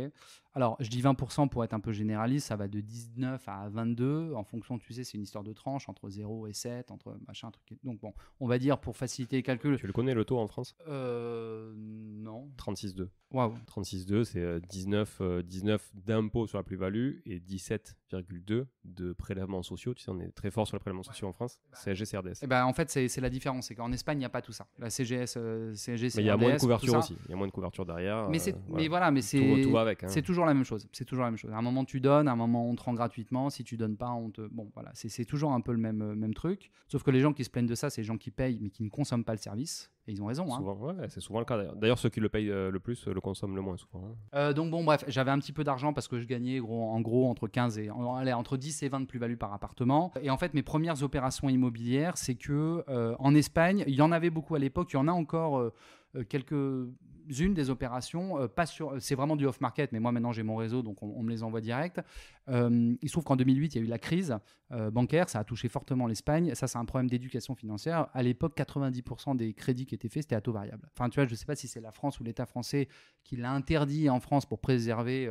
Alors, je dis 20% pour être un peu généraliste, ça va de 19 à 22. En fonction, tu sais, c'est une histoire de tranche entre 0 et 7, entre machin, truc. Donc, bon, on va dire pour faciliter les calculs. Tu le connais le taux en France euh, Non. 36,2. 36,2, c'est 19, 19 d'impôt sur la plus-value et 17,2 de prélèvements sociaux. Tu sais, on est très fort sur les prélèvements sociaux en France. c'est bah, CSG, CRDS. Et eh ben, en fait, c'est la différence. C'est qu'en Espagne, il n'y a pas tout ça. La CGS, euh, CRDS. il y a moins de couverture aussi. Il y a moins de couverture derrière. Mais, euh, mais voilà, mais c'est Hein. C'est toujours la même chose. C'est toujours la même chose. À un moment tu donnes, à un moment on te rend gratuitement. Si tu donnes pas, on te. Bon voilà, c'est toujours un peu le euh, même truc. Sauf que les gens qui se plaignent de ça, c'est les gens qui payent mais qui ne consomment pas le service. Et ils ont raison. Hein. c'est souvent le cas d'ailleurs. ceux qui le payent euh, le plus euh, le consomment le moins souvent. Hein. donc bon, bref, j'avais un petit peu d'argent parce que je gagnais gros, en gros entre 15 et entre 10 et 20 de plus-value par appartement. Et en fait, mes premières opérations immobilières, c'est que en Espagne, il y en avait beaucoup à l'époque, il y en a encore euh, quelques-unes des opérations euh, pas sur. Euh, c'est vraiment du off-market, mais moi maintenant j'ai mon réseau, donc on, me les envoie direct. il se trouve qu'en 2008, il y a eu la crise bancaire, ça a touché fortement l'Espagne. Ça, c'est un problème d'éducation financière. À l'époque, 90% des crédits qui étaient faits, c'était à taux variable. Enfin, tu vois, je ne sais pas si c'est la France ou l'État français qui l'a interdit en France pour préserver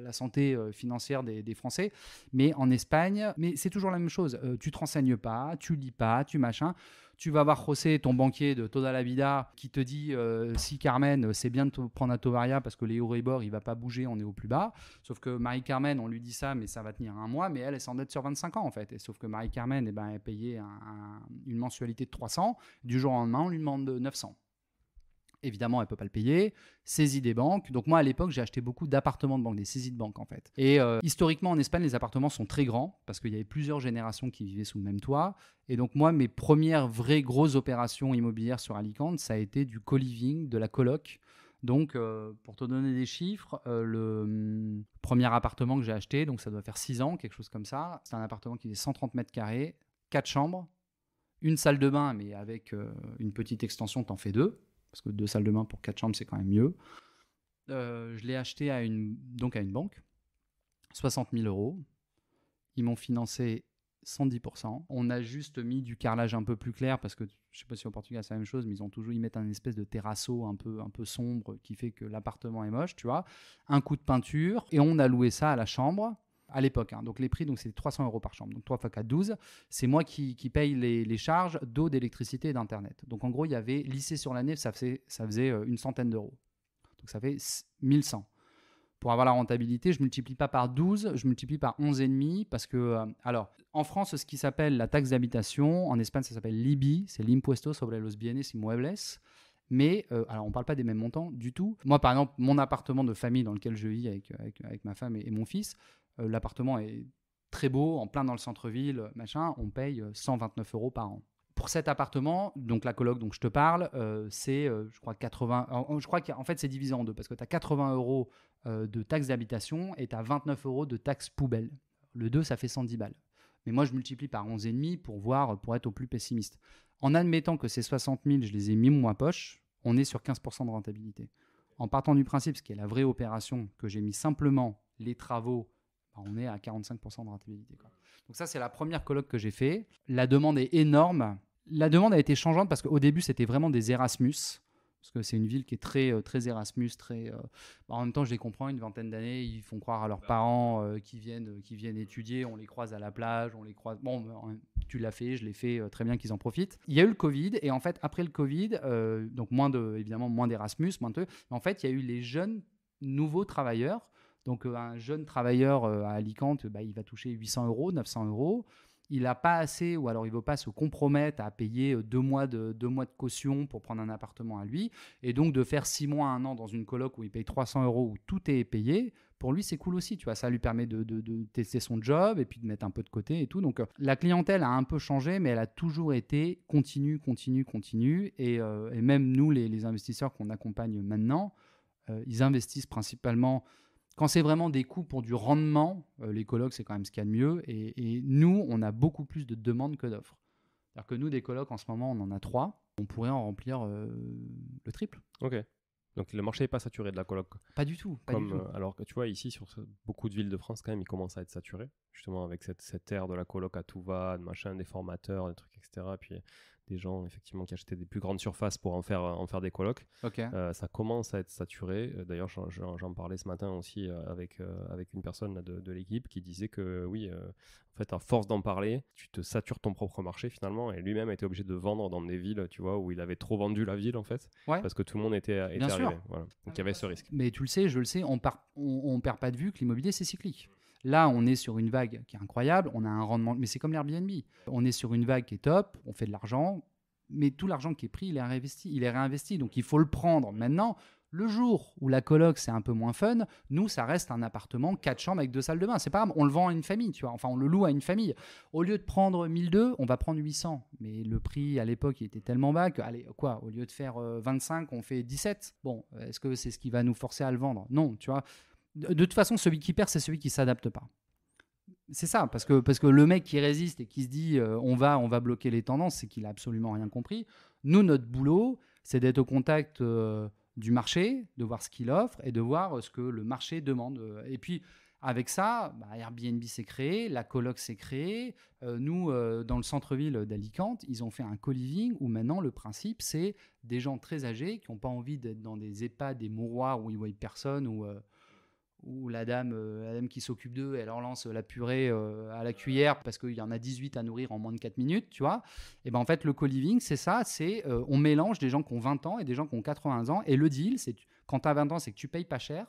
la, santé financière des, des, Français, mais en Espagne, mais c'est toujours la même chose. tu te renseignes pas, tu lis pas, tu machins. Tu vas voir José, ton banquier de Toda la qui te dit euh, si Carmen, euh, c'est bien de prendre à Tovaria parce que Euribor, il va pas bouger, on est au plus bas. Sauf que Marie-Carmen, on lui dit ça, mais ça va tenir un mois, mais elle, elle dette sur 25 ans en fait. Et sauf que Marie-Carmen, eh ben, elle payait une mensualité de 300. Du jour au lendemain, on lui demande 900. Évidemment, elle ne peut pas le payer. Saisie des banques. Donc moi, à l'époque, j'ai acheté beaucoup d'appartements de banque, des saisies de banque en fait. Et euh, historiquement, en Espagne, les appartements sont très grands parce qu'il y avait plusieurs générations qui vivaient sous le même toit. Et donc moi, mes premières vraies grosses opérations immobilières sur Alicante, ça a été du co-living, de la coloc. Donc, euh, pour te donner des chiffres, euh, le hum, premier appartement que j'ai acheté, donc ça doit faire 6 ans, quelque chose comme ça, c'est un appartement qui est 130 mètres carrés, 4 chambres, une salle de bain, mais avec une petite extension, t'en fais deux parce que deux salles de bain pour quatre chambres, c'est quand même mieux. Euh, je l'ai acheté à une, donc à une banque, 60 000 euros. Ils m'ont financé 110%. On a juste mis du carrelage un peu plus clair parce que je sais pas si au Portugal c'est la même chose, mais ils ont toujours ils mettent un espèce de terrasseau un peu un peu sombre qui fait que l'appartement est moche, tu vois. Un coup de peinture et on a loué ça à la chambre à l'époque. Hein. Donc les prix, donc c'est 300 euros par chambre. Donc 3 fois 4, 12. C'est moi qui, paye les, charges d'eau, d'électricité et d'Internet. Donc en gros, il y avait lycée sur l'année, ça faisait, ça faisait euh, une centaine d'euros. Donc ça fait 1100. Pour avoir la rentabilité, je multiplie pas par 12, je multiplie par 11,5 parce que, euh, alors, en France, ce qui s'appelle la taxe d'habitation, en Espagne, ça s'appelle l'IBI, c'est l'impuesto sobre los bienes inmuebles. Mais, euh, alors on ne parle pas des mêmes montants du tout. Moi, par exemple, mon appartement de famille dans lequel je vis avec, avec, ma femme et mon fils, euh, l'appartement est très beau, en plein dans le centre-ville, machin, on paye 129 euh, euros par an. Pour cet appartement, donc la coloc dont je te parle, euh, c'est, je crois, 80. je crois qu'en fait, c'est divisé en deux parce que tu as 80 euros de taxes d'habitation et tu as 29 euros de taxes poubelle. Le 2, ça fait 110 balles. Mais moi, je multiplie par 11,5 pour voir, pour être au plus pessimiste. En admettant que ces 60 000, je les ai mis moi poche, on est sur 15% de rentabilité. En partant du principe, ce qui est la vraie opération, que j'ai mis simplement les travaux on est à 45% de rentabilité. Quoi. Donc ça, c'est la première colloque que j'ai fait. La demande est énorme. La demande a été changeante parce qu'au début, c'était vraiment des Erasmus. Parce que c'est une ville qui est très, euh, très Erasmus, très. Euh, bah, en même temps, je les comprends, une vingtaine d'années, ils font croire à leurs bah parents euh, qui viennent, qui viennent étudier, on les croise à la plage, on les croise. Bon, bah, tu l'as fait, je l'ai fait, très bien qu'ils en profitent. Il y a eu le Covid, et en fait, après le Covid, donc moins de, évidemment, moins d'Erasmus, moins de. en fait, il y a eu les jeunes nouveaux travailleurs donc euh, un jeune travailleur euh, à Alicante, bah, il va toucher 800 euros, 900 euros. Il n'a pas assez, ou alors il ne veut pas se compromettre à payer euh, deux mois, de, deux mois de caution pour prendre un appartement à lui. Et donc de faire six mois, un an dans une coloc où il paye 300 euros, où tout est payé, pour lui, c'est cool aussi, tu vois. Ça lui permet de, tester son job et puis de mettre un peu de côté et tout. Donc, la clientèle a un peu changé, mais elle a toujours été continue, continue, continue. Et, même nous, les, investisseurs qu'on accompagne maintenant, ils investissent principalement quand c'est vraiment des coûts pour du rendement, euh, les colloques, c'est quand même ce qu'il y a de mieux. Et, nous, on a beaucoup plus de demandes que d'offres. C'est-à-dire que nous, des colloques, en ce moment, on en a trois. On pourrait en remplir euh, le triple. Ok. Donc le marché n'est pas saturé de la coloc. Pas du tout. Euh, alors que tu vois, ici, sur beaucoup de villes de France, quand même, il commence à être saturé. Justement, avec cette, cette ère de la coloc à tout va, de machin, des formateurs, des trucs, etc. Puis des gens effectivement qui achetaient des plus grandes surfaces pour en faire en faire des colocs. Euh, ça commence à être saturé. Euh, d'ailleurs, j'en parlais ce matin aussi euh, avec avec une personne de, l'équipe qui disait que oui, en fait, à force d'en parler, tu te satures ton propre marché finalement. Et lui-même a été obligé de vendre dans des villes, tu vois, où il avait trop vendu la ville en fait, parce que tout le monde était, était Donc il y avait ce risque. Mais tu le sais, je le sais, on, ne on perd pas de vue que l'immobilier c'est cyclique. Là, on est sur une vague qui est incroyable, on a un rendement, mais c'est comme l'Airbnb. On est sur une vague qui est top, on fait de l'argent, mais tout l'argent qui est pris, il est réinvesti, il est réinvesti. Donc il faut le prendre maintenant. Le jour où la coloc c'est un peu moins fun, nous ça reste un appartement quatre chambres avec deux salles de bain, c'est pas grave, on le vend à une famille, tu vois. Enfin, on le loue à une famille. Au lieu de prendre 1002, on va prendre 800. Mais le prix à l'époque était tellement bas que allez, quoi, au lieu de faire 25, euh, on fait 17. Bon, est-ce que c'est ce qui va nous forcer à le vendre Non, tu vois de toute façon, celui qui perd, c'est celui qui s'adapte pas. C'est ça, parce que, parce que le mec qui résiste et qui se dit euh, on, va, on va bloquer les tendances, c'est qu'il a absolument rien compris. Nous, notre boulot, c'est d'être au contact euh, du marché, de voir ce qu'il offre et de voir euh, ce que le marché demande. Et puis, avec ça, bah, Airbnb s'est créé, la coloc s'est créée. nous, dans le centre-ville d'Alicante, ils ont fait un co-living où maintenant le principe, c'est des gens très âgés qui n'ont pas envie d'être dans des EHPAD, des mouroirs où ils voient personne, ou où euh, la dame, qui s'occupe d'eux, elle en lance la purée euh, à la cuillère parce qu'il y en a 18 à nourrir en moins de 4 minutes, tu vois. Et ben en fait, le co-living, c'est ça, c'est euh, on mélange des gens qui ont 20 ans et des gens qui ont 80 ans. Et le deal, c'est quand tu as 20 ans, c'est que tu payes pas cher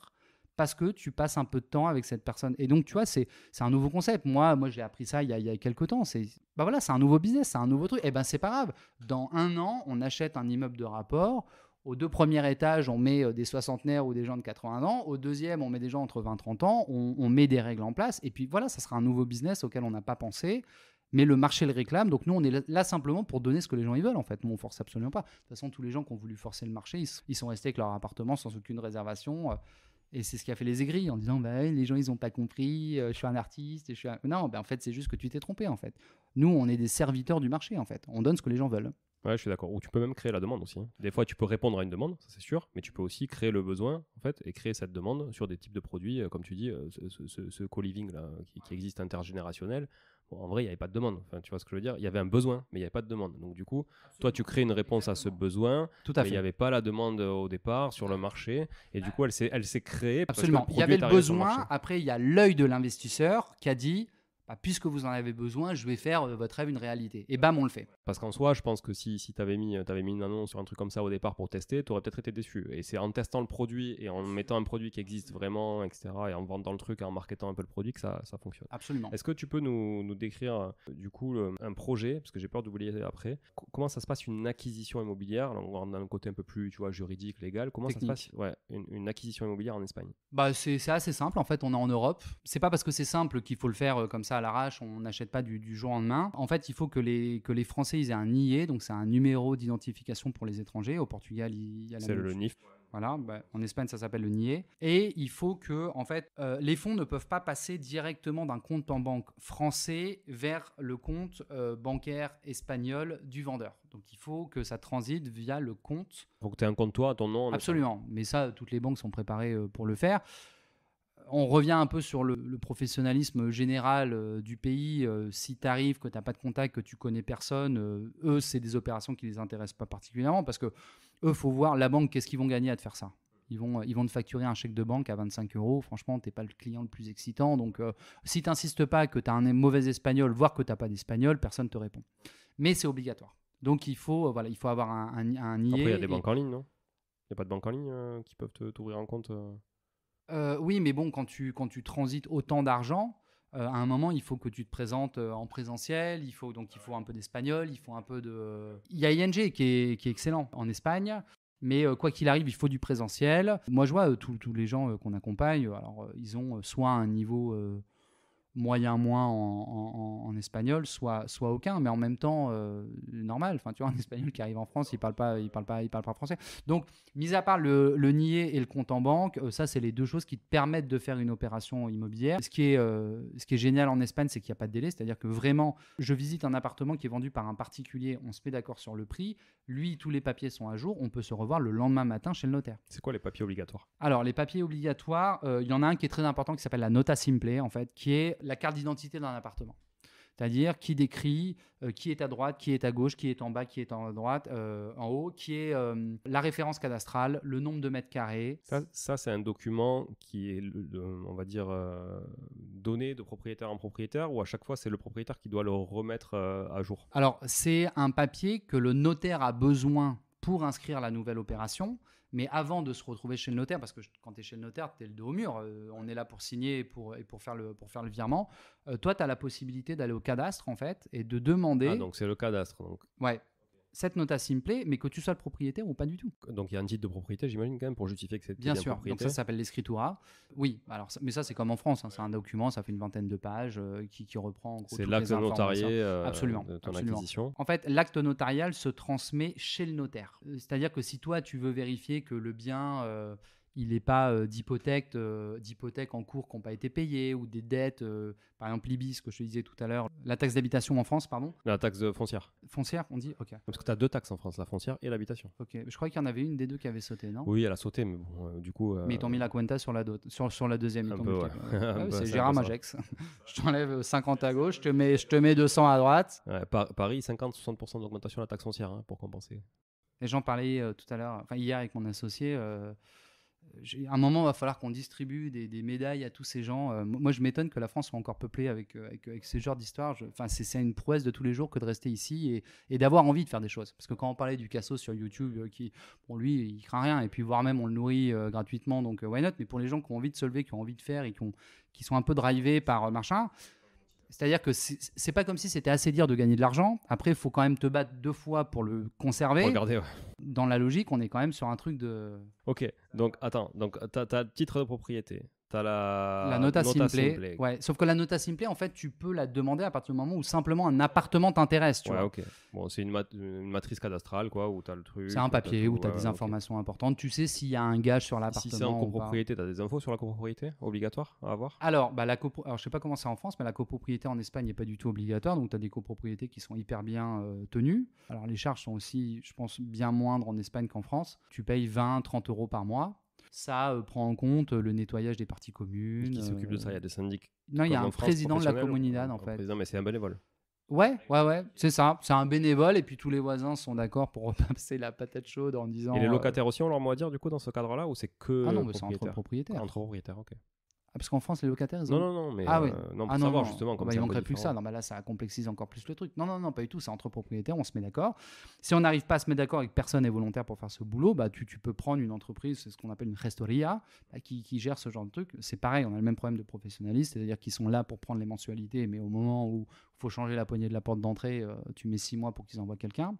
parce que tu passes un peu de temps avec cette personne. Et donc, tu vois, c'est un nouveau concept. Moi, moi j'ai appris ça il y a, il quelques temps. C'est bah voilà, un nouveau business, c'est un nouveau truc. Et ben c'est pas grave. Dans un an, on achète un immeuble de rapport au deux premiers étages, on met euh, des soixantenaires ou des gens de 80 ans. Au deuxième, on met des gens entre 20-30 ans. On, met des règles en place. Et puis voilà, ça sera un nouveau business auquel on n'a pas pensé. Mais le marché le réclame. Donc nous, on est là simplement pour donner ce que les gens ils veulent. En fait, nous, on force absolument pas. De toute façon, tous les gens qui ont voulu forcer le marché, ils, sont restés avec leur appartement sans aucune réservation. Euh, et c'est ce qui a fait les aigris en disant bah, les gens ils n'ont pas compris, euh, je suis un artiste, et je non, en fait c'est juste que tu t'es trompé en fait. Nous on est des serviteurs du marché en fait, on donne ce que les gens veulent. Ouais, je suis d'accord. Ou tu peux même créer la demande aussi. Hein. Des fois, tu peux répondre à une demande, ça c'est sûr, mais tu peux aussi créer le besoin, en fait, et créer cette demande sur des types de produits, euh, comme tu dis, euh, ce, ce, co-living là, qui, existe intergénérationnel. en vrai, il n'y avait pas de demande. Enfin, tu vois ce que je veux dire Il y avait un besoin, mais il n'y avait pas de demande. Donc, du coup, toi, tu crées une réponse à ce besoin. Tout à fait. Il n'y avait pas la demande euh, au départ sur le marché, et du coup, elle s'est, elle s'est créée. Absolument. Il y avait le besoin. après, il y a l'œil de l'investisseur qui a dit. Bah, puisque vous en avez besoin, je vais faire votre rêve une réalité. Et bam, on le fait. Parce qu'en soi, je pense que si, si tu avais, euh, avais, mis une annonce sur un truc comme ça au départ pour tester, tu aurais peut-être été déçu. Et c'est en testant le produit et en mettant un produit qui existe vraiment, etc., et en vendant le truc, et en marketant un peu le produit, que ça, ça fonctionne. Absolument. Est-ce que tu peux nous, nous décrire, euh, du coup, un projet, parce que j'ai peur d'oublier après, comment ça se passe une acquisition immobilière, on a un côté un peu plus, tu vois, juridique, légal, comment ça se passe ouais, une, acquisition immobilière en Espagne bah, C'est assez simple, en fait, on est en Europe. C'est pas parce que c'est simple qu'il faut le faire euh, comme ça à l'arrache, on n'achète pas du, jour au lendemain. En fait, il faut que les, que les Français entreprise est un IE, donc c'est un numéro d'identification pour les étrangers. Au Portugal, il y a C'est le NIF. Voilà, bah, en Espagne, ça s'appelle le NIE. Et il faut que, en fait, euh, les fonds ne peuvent pas passer directement d'un compte en banque français vers le compte euh, bancaire espagnol du vendeur. Donc il faut que ça transite via le compte. donc tu as un compte toi, à ton nom. Absolument. Mais ça, toutes les banques sont préparées euh, pour le faire on revient un peu sur le, professionnalisme général euh, du pays. Euh, si tu arrives, que tu n'as pas de contact, que tu connais personne, euh, eux, c'est des opérations qui ne les intéressent pas particulièrement parce que eux, faut voir la banque, qu'est-ce qu'ils vont gagner à te faire ça ils vont, ils vont te facturer un chèque de banque à 25 euros. Franchement, tu n'es pas le client le plus excitant. Donc, si tu n'insistes pas que tu as un mauvais espagnol, voire que tu n'as pas d'espagnol, personne ne te répond. Mais c'est obligatoire. Donc, il faut, voilà, il faut avoir un, un, IE Après, il y a des banques en ligne, non Il n'y a pas de banque en ligne qui peuvent t'ouvrir un compte euh, oui, mais bon, quand tu, quand tu transites autant d'argent, euh, à un moment, il faut que tu te présentes euh, en présentiel, il faut, donc il faut un peu d'espagnol, il faut un peu de... Il y a ING qui est, excellent en Espagne, mais quoi qu'il arrive, il faut du présentiel. Moi, je vois tous les gens qu'on accompagne, alors ils ont soit un niveau moyen moins en, espagnol, soit, soit aucun, mais en même temps, euh, normal. Enfin, tu vois, un espagnol qui arrive en France, il parle pas, il parle pas, il parle pas français. Donc, mis à part le, nier et le compte en banque, euh, ça, c'est les deux choses qui te permettent de faire une opération immobilière. Ce qui est, euh, ce qui est génial en Espagne, c'est qu'il n'y a pas de délai, c'est-à-dire que vraiment, je visite un appartement qui est vendu par un particulier, on se met d'accord sur le prix, lui, tous les papiers sont à jour, on peut se revoir le lendemain matin chez le notaire. C'est quoi les papiers obligatoires Alors, les papiers obligatoires, il y en a un qui est très important qui s'appelle la nota simple, en fait, qui est la carte d'identité d'un appartement. C'est-à-dire qui décrit euh, qui est à droite, qui est à gauche, qui est en bas, qui est en droite, euh, en haut, qui est euh, la référence cadastrale, le nombre de mètres carrés. Ça, c'est un document qui est, on va dire, donné de propriétaire en propriétaire, ou à chaque fois c'est le propriétaire qui doit le remettre à jour Alors, c'est un papier que le notaire a besoin pour inscrire la nouvelle opération. Mais avant de se retrouver chez le notaire, parce que quand tu es chez le notaire, tu es le dos au mur, euh, on est là pour signer et pour, pour, faire, le, pour faire le virement, euh, toi, tu as la possibilité d'aller au cadastre, en fait, et de demander... Ah, donc c'est le cadastre. Donc. Ouais, cette nota simplée, mais que tu sois le propriétaire ou pas du tout. Donc il y a un titre de propriété, j'imagine, quand même, pour justifier que c'est bien sûr. Donc ça s'appelle l'escritura. Oui, alors mais ça c'est comme en France, hein. c'est un document, ça fait une vingtaine de pages euh, qui, reprend C'est l'acte notarié euh, absolument, de ton acquisition. En fait, l'acte notarial se transmet chez le notaire. C'est-à-dire que si toi tu veux vérifier que le bien euh, il n'est pas euh, d'hypothèques euh, en cours qui n'ont pas été payées ou des dettes, euh, par exemple l'Ibis que je te disais tout à l'heure, la taxe d'habitation en France, pardon La taxe foncière. Foncière, on dit Ok. Parce que tu as deux taxes en France, la foncière et l'habitation. Ok, je crois qu'il y en avait une des deux qui avait sauté, non Oui, elle a sauté, mais bon, du coup. Mais ils t'ont mis la cuenta sur la, sur, sur la deuxième. Ah c'est Gérard Majex. je t'enlève 50 à gauche, je te mets, je te mets 200 à droite. Paris, 50-60% d'augmentation de la taxe foncière hein, pour compenser. J'en parlais parlaient tout à l'heure, enfin hier avec mon associé à un moment, il va falloir qu'on distribue des, médailles à tous ces gens. Euh, moi, je m'étonne que la France soit encore peuplée avec, euh, avec, avec ce genre d'histoire. Enfin, c'est une prouesse de tous les jours que de rester ici et, d'avoir envie de faire des choses. Parce que quand on parlait du Casso sur YouTube, euh, qui, pour lui, il craint rien. Et puis, voire même, on le nourrit gratuitement. Donc, why not Mais pour les gens qui ont envie de se lever, qui ont envie de faire et qui, qui sont un peu drivés par machin, c'est-à-dire que c'est pas comme si c'était assez dire de gagner de l'argent. Après, il faut quand même te battre deux fois pour le conserver. Regardez, Dans la logique, on est quand même sur un truc de. Ok, donc attends, donc t'as ta titre de propriété, T'as la... la nota, simple. Sauf que la nota simple, en fait, tu peux la demander à partir du moment où simplement un appartement t'intéresse. Bon, c'est une, matrice cadastrale, quoi, où t'as le truc. C'est un papier où tu as, des informations importantes. Tu sais s'il y a un gage sur l'appartement. Si c'est en copropriété, t'as des infos sur la copropriété obligatoire à avoir Alors, bah, la je sais pas comment c'est en France, mais la copropriété en Espagne n'est pas du tout obligatoire. Donc, tu as des copropriétés qui sont hyper bien euh, tenues. Alors, les charges sont aussi, je pense, bien moindres en Espagne qu'en France. Tu payes 20, 30 euros par mois ça euh, prend en compte euh, le nettoyage des parties communes. qui s'occupe de ça euh, Il y a des syndics Non, il y a un président de la communauté. en fait. mais c'est un bénévole. Ouais, ouais, ouais, c'est ça. C'est un bénévole et puis tous les voisins sont d'accord pour repasser la patate chaude en disant. Et les locataires aussi ont leur mot à dire du coup dans ce cadre-là ou c'est que. Ah non, mais c'est entre propriétaires. Entre propriétaires, ok. Ah, parce qu'en France, les locataires, ils ont... Non, non, non, mais ah, euh, non, pour ah, non, savoir justement comme bah, ça. plus ça. Non, mais là, ça complexise encore plus le truc. Non, non, non, pas du tout. C'est entre propriétaires, on se met d'accord. Si on n'arrive pas à se mettre d'accord et que personne n'est volontaire pour faire ce boulot, bah, tu, tu peux prendre une entreprise, c'est ce qu'on appelle une restoria, bah, qui, qui, gère ce genre de truc. C'est pareil, on a le même problème de professionnalistes, c'est-à-dire qu'ils sont là pour prendre les mensualités, mais au moment où il faut changer la poignée de la porte d'entrée, euh, tu mets six mois pour qu'ils envoient quelqu'un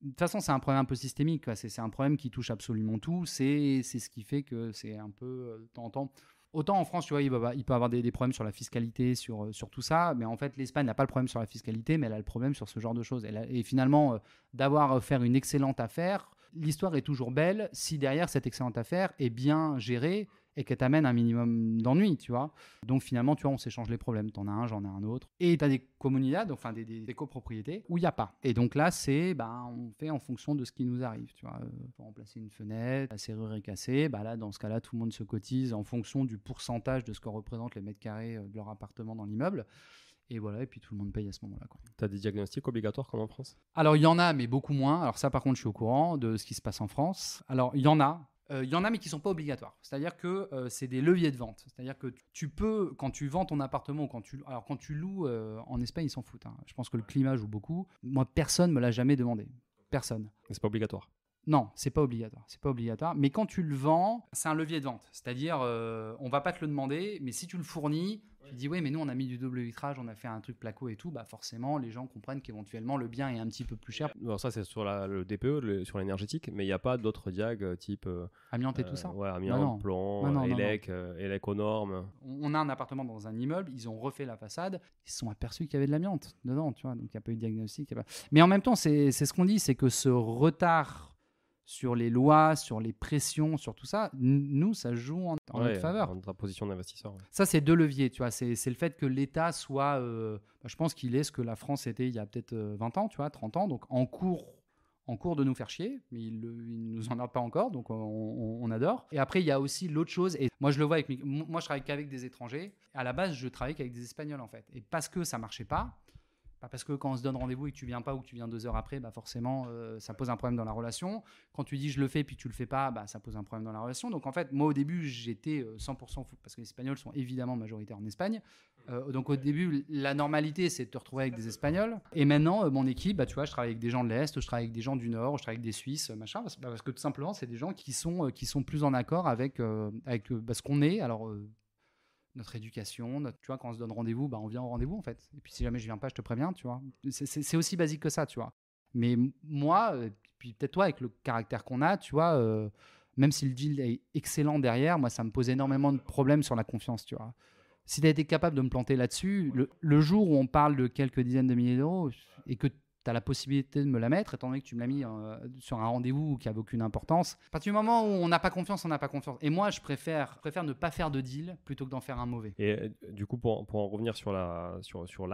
de toute façon, c'est un problème un peu systémique. C'est un problème qui touche absolument tout. C'est ce qui fait que c'est un peu, euh, temps temps, Autant en France, tu vois, il, il peut avoir des, problèmes sur la fiscalité, euh, sur, tout ça, mais en fait, l'Espagne n'a pas le problème sur la fiscalité, mais elle a le problème sur ce genre de choses. et finalement, euh, d'avoir faire une excellente affaire, l'histoire est toujours belle si derrière cette excellente affaire est bien gérée et qui t'amène un minimum d'ennui, tu vois. Donc finalement, tu vois, on s'échange les problèmes. T'en as un, j'en ai un autre. Et t'as des communautés, enfin des, copropriétés, où il n'y a pas. Et donc là, c'est, ben, on fait en fonction de ce qui nous arrive, tu vois. pour euh, remplacer une fenêtre, la serrure est cassée, ben là, dans ce cas-là, tout le monde se cotise en fonction du pourcentage de ce que représentent les mètres carrés euh, de leur appartement dans l'immeuble. Et voilà, et puis tout le monde paye à ce moment-là. Tu as des diagnostics obligatoires comme en France Alors il y en a, mais beaucoup moins. Alors ça par contre, je suis au courant de ce qui se passe en France. Alors il y en a, euh, il y en a mais qui sont pas obligatoires. C'est-à-dire que euh, c'est des leviers de vente. C'est-à-dire que tu peux, quand tu vends ton appartement, quand tu, alors quand tu loues euh, en Espagne, ils s'en foutent. Hein. Je pense que le climat joue beaucoup. Moi, personne me l'a jamais demandé. Personne. C'est pas obligatoire. Non, c'est pas obligatoire. C'est pas obligatoire. Mais quand tu le vends, c'est un levier de vente. C'est-à-dire, on va pas te le demander, mais si tu le fournis, tu dis, oui, mais nous, on a mis du double vitrage, on a fait un truc placo et tout. Bah, forcément, les gens comprennent qu'éventuellement, le bien est un petit peu plus cher. Alors, ça, c'est sur le DPE, sur l'énergétique, mais il n'y a pas d'autres diag euh, type. Euh, amiante et tout euh, ça Ouais, amiante, non, plomb, élec aux normes. On a un appartement dans un immeuble, ils ont refait la façade, ils se sont aperçus qu'il y avait de l'amiante dedans, tu vois. Donc, il n'y a pas eu de diagnostic. Mais en même temps, c'est ce qu'on dit, c'est que ce retard sur les lois, sur les pressions, sur tout ça, nous, ça joue en, notre faveur. En notre position d'investisseur. Ça, c'est deux leviers, tu vois. C'est, le fait que l'État soit, euh, bah, je pense qu'il est ce que la France était il y a peut-être 20 euh, ans, tu vois, 30 ans, donc en cours en cours de nous faire chier, mais il ne nous en a pas encore, donc on, adore. Et après, il y a aussi l'autre chose, et moi je le vois avec, moi je travaille qu'avec des étrangers, à la base je travaille qu'avec des Espagnols en fait, et parce que ça marchait pas, bah, parce que quand on se donne rendez-vous et que tu viens pas ou que tu viens deux heures après, bah forcément, euh, ça pose un problème dans la relation. Quand tu dis je le fais puis tu le fais pas, bah ça pose un problème dans la relation. Donc en fait, moi au début, j'étais 100% euh, fou parce que les Espagnols sont évidemment majoritaires en Espagne. Euh, donc au début, la normalité, c'est de te retrouver avec des Espagnols. Et maintenant, mon équipe, bah, tu vois, je travaille avec des gens de l'Est, je travaille avec des gens du Nord, je travaille avec des Suisses, machin, bah, parce, que tout simplement, c'est des gens qui sont, qui sont plus en accord avec, avec bah, ce qu'on est. Alors notre éducation, tu vois, quand on se donne rendez-vous, bah, on vient au rendez-vous en fait. Et puis si jamais je viens pas, je te préviens, tu vois. C'est aussi basique que ça, tu vois. Mais moi, euh, puis peut-être toi, avec le caractère qu'on a, tu vois, euh, même si le deal est excellent derrière, moi, ça me pose énormément de problèmes sur la confiance, tu vois. Si tu as été capable de me planter là-dessus, le, le, jour où on parle de quelques dizaines de milliers d'euros et que tu as la possibilité de me la mettre, étant donné que tu me l'as mis euh, sur un rendez-vous qui n'avait aucune importance. À partir du moment où on n'a pas confiance, on n'a pas confiance. Et moi, je préfère, préfère ne pas faire de deal plutôt que d'en faire un mauvais. Et euh, du coup, pour, pour, en revenir sur l'acte, la, sur, sur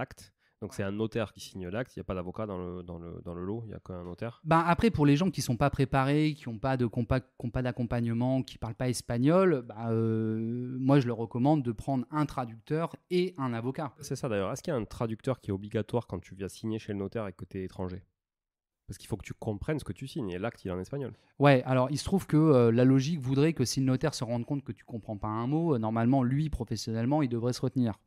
donc c'est un notaire qui signe l'acte, il n'y a pas d'avocat dans le, lot, il n'y a qu'un notaire. Ben, après, pour les gens qui ne sont pas préparés, qui n'ont pas d'accompagnement, qui ne parlent pas espagnol, ben, euh, moi je leur recommande de prendre un traducteur et un avocat. C'est ça d'ailleurs. Est-ce qu'il y a un traducteur qui est obligatoire quand tu viens signer chez le notaire et que étranger parce qu'il faut que tu comprennes ce que tu signes. Et l'acte, il est en espagnol. Ouais, alors il se trouve que euh, la logique voudrait que si le notaire se rende compte que tu comprends pas un mot, euh, normalement, lui, professionnellement, il devrait se retenir.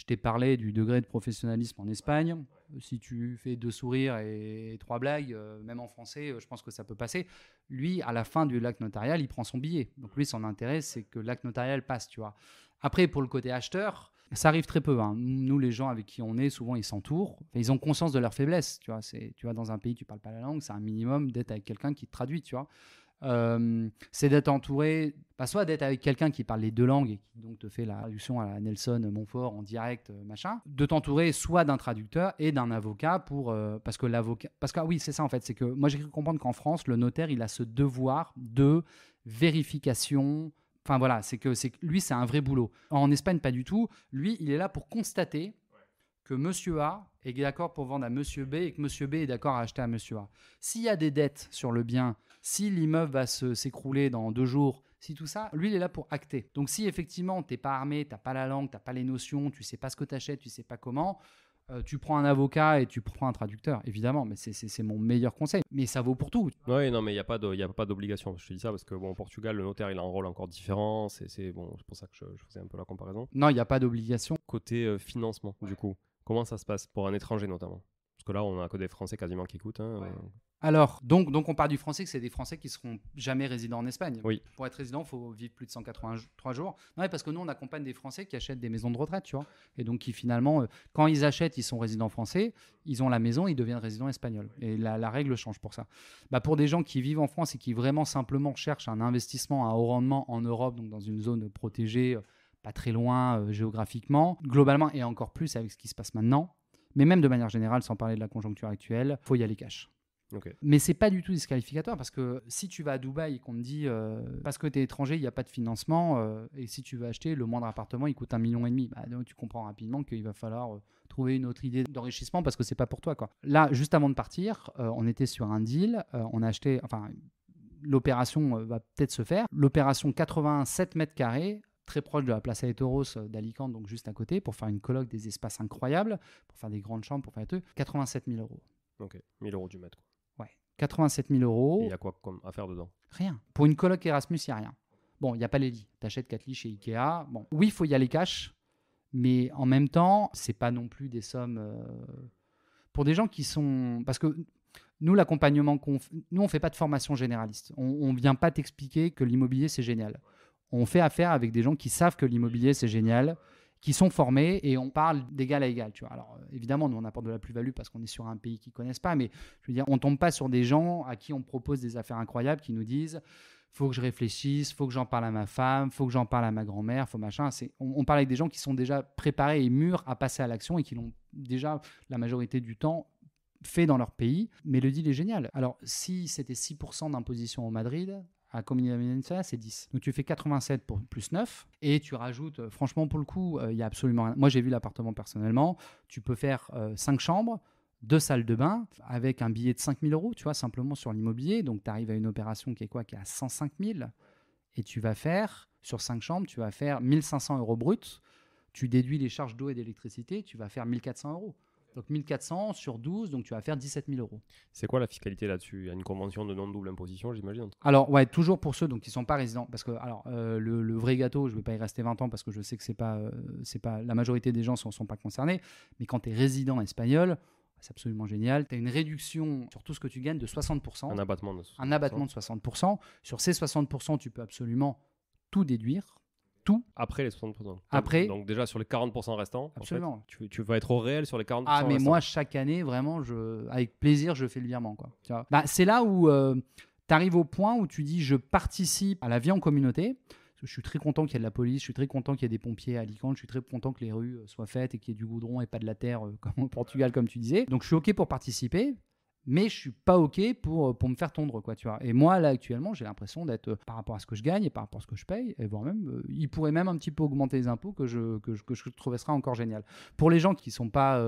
Je t'ai parlé du degré de professionnalisme en Espagne. Si tu fais deux sourires et trois blagues, euh, même en français, euh, je pense que ça peut passer. Lui, à la fin du lac notarial, il prend son billet. Donc lui, son intérêt, c'est que l'acte notarial passe, tu vois. Après, pour le côté acheteur, ça arrive très peu. Hein. Nous, les gens avec qui on est, souvent, ils s'entourent. Ils ont conscience de leur faiblesse. Tu vois, tu vois, dans un pays, tu parles pas la langue, c'est un minimum d'être avec quelqu'un qui te traduit. Tu vois. Euh, c'est d'être entouré, soit d'être avec quelqu'un qui parle les deux langues et qui donc te fait la traduction à Nelson Montfort en direct, euh, machin, de t'entourer soit d'un traducteur et d'un avocat pour euh, parce que l'avocat parce que ah oui c'est ça en fait c'est que moi j'ai cru comprendre qu'en France le notaire il a ce devoir de vérification Enfin voilà, c'est que c'est lui c'est un vrai boulot. En Espagne pas du tout. Lui il est là pour constater que Monsieur A est d'accord pour vendre à Monsieur B et que Monsieur B est d'accord à acheter à Monsieur A. S'il y a des dettes sur le bien si l'immeuble va s'écrouler dans deux jours, si tout ça, lui, il est là pour acter. Donc si effectivement, t'es pas armé, t'as pas la langue, t'as pas les notions, tu sais pas ce que tu achètes, tu sais pas comment, euh, tu prends un avocat et tu prends un traducteur, évidemment, mais c'est mon meilleur conseil. Mais ça vaut pour tout. Oui, non, mais il n'y a pas d'obligation. Je te dis ça parce que, bon, au Portugal, le notaire, il a un rôle encore différent. C'est bon, pour ça que je, faisais un peu la comparaison. Non, il n'y a pas d'obligation. Côté euh, financement, du coup, comment ça se passe pour un étranger notamment Parce que là, on a un des Français quasiment qui écoute. Hein, euh. Alors, donc, donc on parle du français que c'est des Français qui seront jamais résidents en Espagne. Oui. Pour être résident, il faut vivre plus de 183 jours. Non, parce que nous, on accompagne des Français qui achètent des maisons de retraite, tu vois. Et donc, qui finalement, euh, quand ils achètent, ils sont résidents français, ils ont la maison, ils deviennent résidents espagnols. Et la, règle change pour ça. Bah, pour des gens qui vivent en France et qui vraiment simplement cherchent un investissement à haut rendement en Europe, donc dans une zone protégée, euh, pas très loin euh, géographiquement, globalement, et encore plus avec ce qui se passe maintenant, mais même de manière générale, sans parler de la conjoncture actuelle, il faut y aller cash. Mais Mais c'est pas du tout disqualificatoire parce que si tu vas à Dubaï et qu'on te dit euh, parce que tu es étranger, il n'y a pas de financement euh, et si tu veux acheter le moindre appartement, il coûte un million et demi. Bah, donc, tu comprends rapidement qu'il va falloir euh, trouver une autre idée d'enrichissement parce que c'est pas pour toi. Quoi. Là, juste avant de partir, on était sur un deal, on a acheté, enfin, l'opération va peut-être se faire. L'opération 87 mètres carrés très proche de la place des d'Alicante, donc juste à côté, pour faire une colloque des espaces incroyables, pour faire des grandes chambres, pour faire tout, 87 000 euros. Ok, 1000 euros du mètre. Quoi. 87 000 euros. Il y a quoi comme faire dedans Rien. Pour une coloc Erasmus, il n'y a rien. Bon, il n'y a pas les lits. achètes 4 lits chez Ikea. Bon, oui, il faut y aller cash, mais en même temps, c'est pas non plus des sommes. Euh, pour des gens qui sont. Parce que nous, l'accompagnement qu'on nous, on fait pas de formation généraliste. On, ne vient pas t'expliquer que l'immobilier c'est génial. On fait affaire avec des gens qui savent que l'immobilier c'est génial, qui sont formés et on parle d'égal à égal. Tu vois. Alors euh, évidemment, nous on apporte de la plus-value parce qu'on est sur un pays qu'ils connaissent pas, mais je veux dire, on tombe pas sur des gens à qui on propose des affaires incroyables qui nous disent faut que je réfléchisse, faut que j'en parle à ma femme, faut que j'en parle à ma grand-mère, faut machin. C'est, on, on, parle avec des gens qui sont déjà préparés et mûrs à passer à l'action et qui l'ont déjà la majorité du temps fait dans leur pays. Mais le deal est génial. Alors si c'était 6% d'imposition au Madrid, à Comunidad c'est 10. Donc tu fais 87 pour plus 9 et tu rajoutes, euh, franchement, pour le coup, euh, il y a absolument rien. Moi, j'ai vu l'appartement personnellement. Tu peux faire 5 euh, chambres, 2 salles de bain avec un billet de 5000 euros, tu vois, simplement sur l'immobilier. Donc tu arrives à une opération qui est quoi Qui est à 105 000 et tu vas faire, sur 5 chambres, tu vas faire 1500 euros brut. Tu déduis les charges d'eau et d'électricité, tu vas faire 1400 euros. Donc 1400 sur 12, donc tu vas faire 17 000 euros. C'est quoi la fiscalité là-dessus Il y a une convention de non-double imposition, j'imagine Alors, ouais, toujours pour ceux donc, qui ne sont pas résidents. Parce que, alors, euh, le, vrai gâteau, je ne vais pas y rester 20 ans parce que je sais que c'est pas, euh, c'est pas, la majorité des gens ne sont, sont, pas concernés. Mais quand tu es résident espagnol, c'est absolument génial. Tu as une réduction sur tout ce que tu gagnes de 60%. Un abattement de 60%. Un abattement de 60%. Sur ces 60%, tu peux absolument tout déduire tout après les 60%. Après. Donc, déjà sur les 40% restants, absolument. tu, tu, vas être au réel sur les 40%. Ah, mais moi, chaque année, vraiment, je, avec plaisir, je fais le virement. Quoi. Bah, c'est là où euh, tu arrives au point où tu dis je participe à la vie en communauté. Je suis très content qu'il y ait de la police, je suis très content qu'il y ait des pompiers à Alicante, je suis très content que les rues euh, soient faites et qu'il y ait du goudron et pas de la terre euh, comme au Portugal, comme tu disais. Donc je suis OK pour participer mais je suis pas ok pour, euh, pour me faire tondre quoi tu vois et moi là actuellement j'ai l'impression d'être euh, par rapport à ce que je gagne et par rapport à ce que je paye et voire même euh, il pourrait même un petit peu augmenter les impôts que je que que je trouverais sera encore génial pour les gens qui sont pas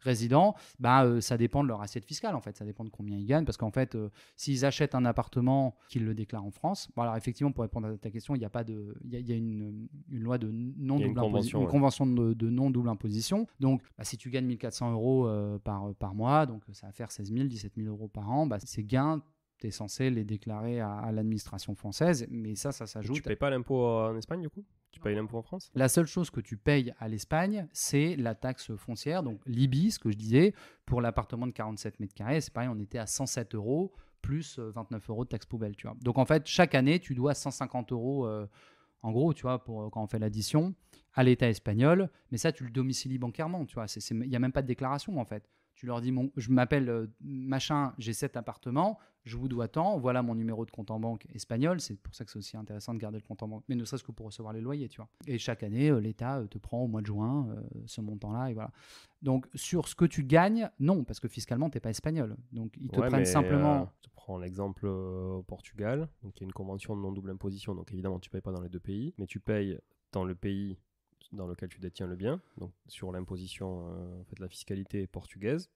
résidents ben, ça dépend de leur assiette fiscale en fait ça dépend de combien ils gagnent parce qu'en fait s'ils achètent un appartement qu'ils le déclarent en France bon, alors effectivement pour répondre à ta question il n'y a pas de il y, a une, loi de non double imposition une convention, de, non double imposition donc bah, si tu gagnes 1400 euros par par mois donc ça va faire 16 000 17 000 euros par an, bah, ces gains, tu es censé les déclarer à, l'administration française, mais ça, ça s'ajoute. Tu payes pas l'impôt en Espagne du coup tu payes l'impôt en France La seule chose que tu payes à l'Espagne, c'est la taxe foncière, donc l'IBI, ce que je disais, pour l'appartement de 47 mètres carrés. C'est pareil, on était à 107 euros plus 29 euh, euros de taxe poubelle, tu vois. Donc en fait, chaque année, tu dois 150 euros, euh, en gros, tu vois, pour, euh, quand on fait l'addition, à l'État espagnol. Mais ça, tu le domicilies bancairement, tu vois. Il n'y a même pas de déclaration, en fait tu leur dis je m'appelle euh, machin, j'ai cet appartements, je vous dois tant, voilà mon numéro de compte en banque espagnol, c'est pour ça que c'est aussi intéressant de garder le compte en banque, mais ne serait-ce que pour recevoir les loyers, tu vois. Et chaque année, euh, l'État euh, te prend au mois de juin ce montant-là, et voilà. Donc sur ce que tu gagnes, non, parce que fiscalement, tu n'es pas espagnol. Donc ils te prennent simplement... je prends l'exemple au Portugal, donc il y a une convention de non-double imposition, donc évidemment, tu ne payes pas dans les deux pays, mais tu payes dans le pays dans lequel tu détiens le bien, donc sur l'imposition, de euh, en fait, la fiscalité portugaise.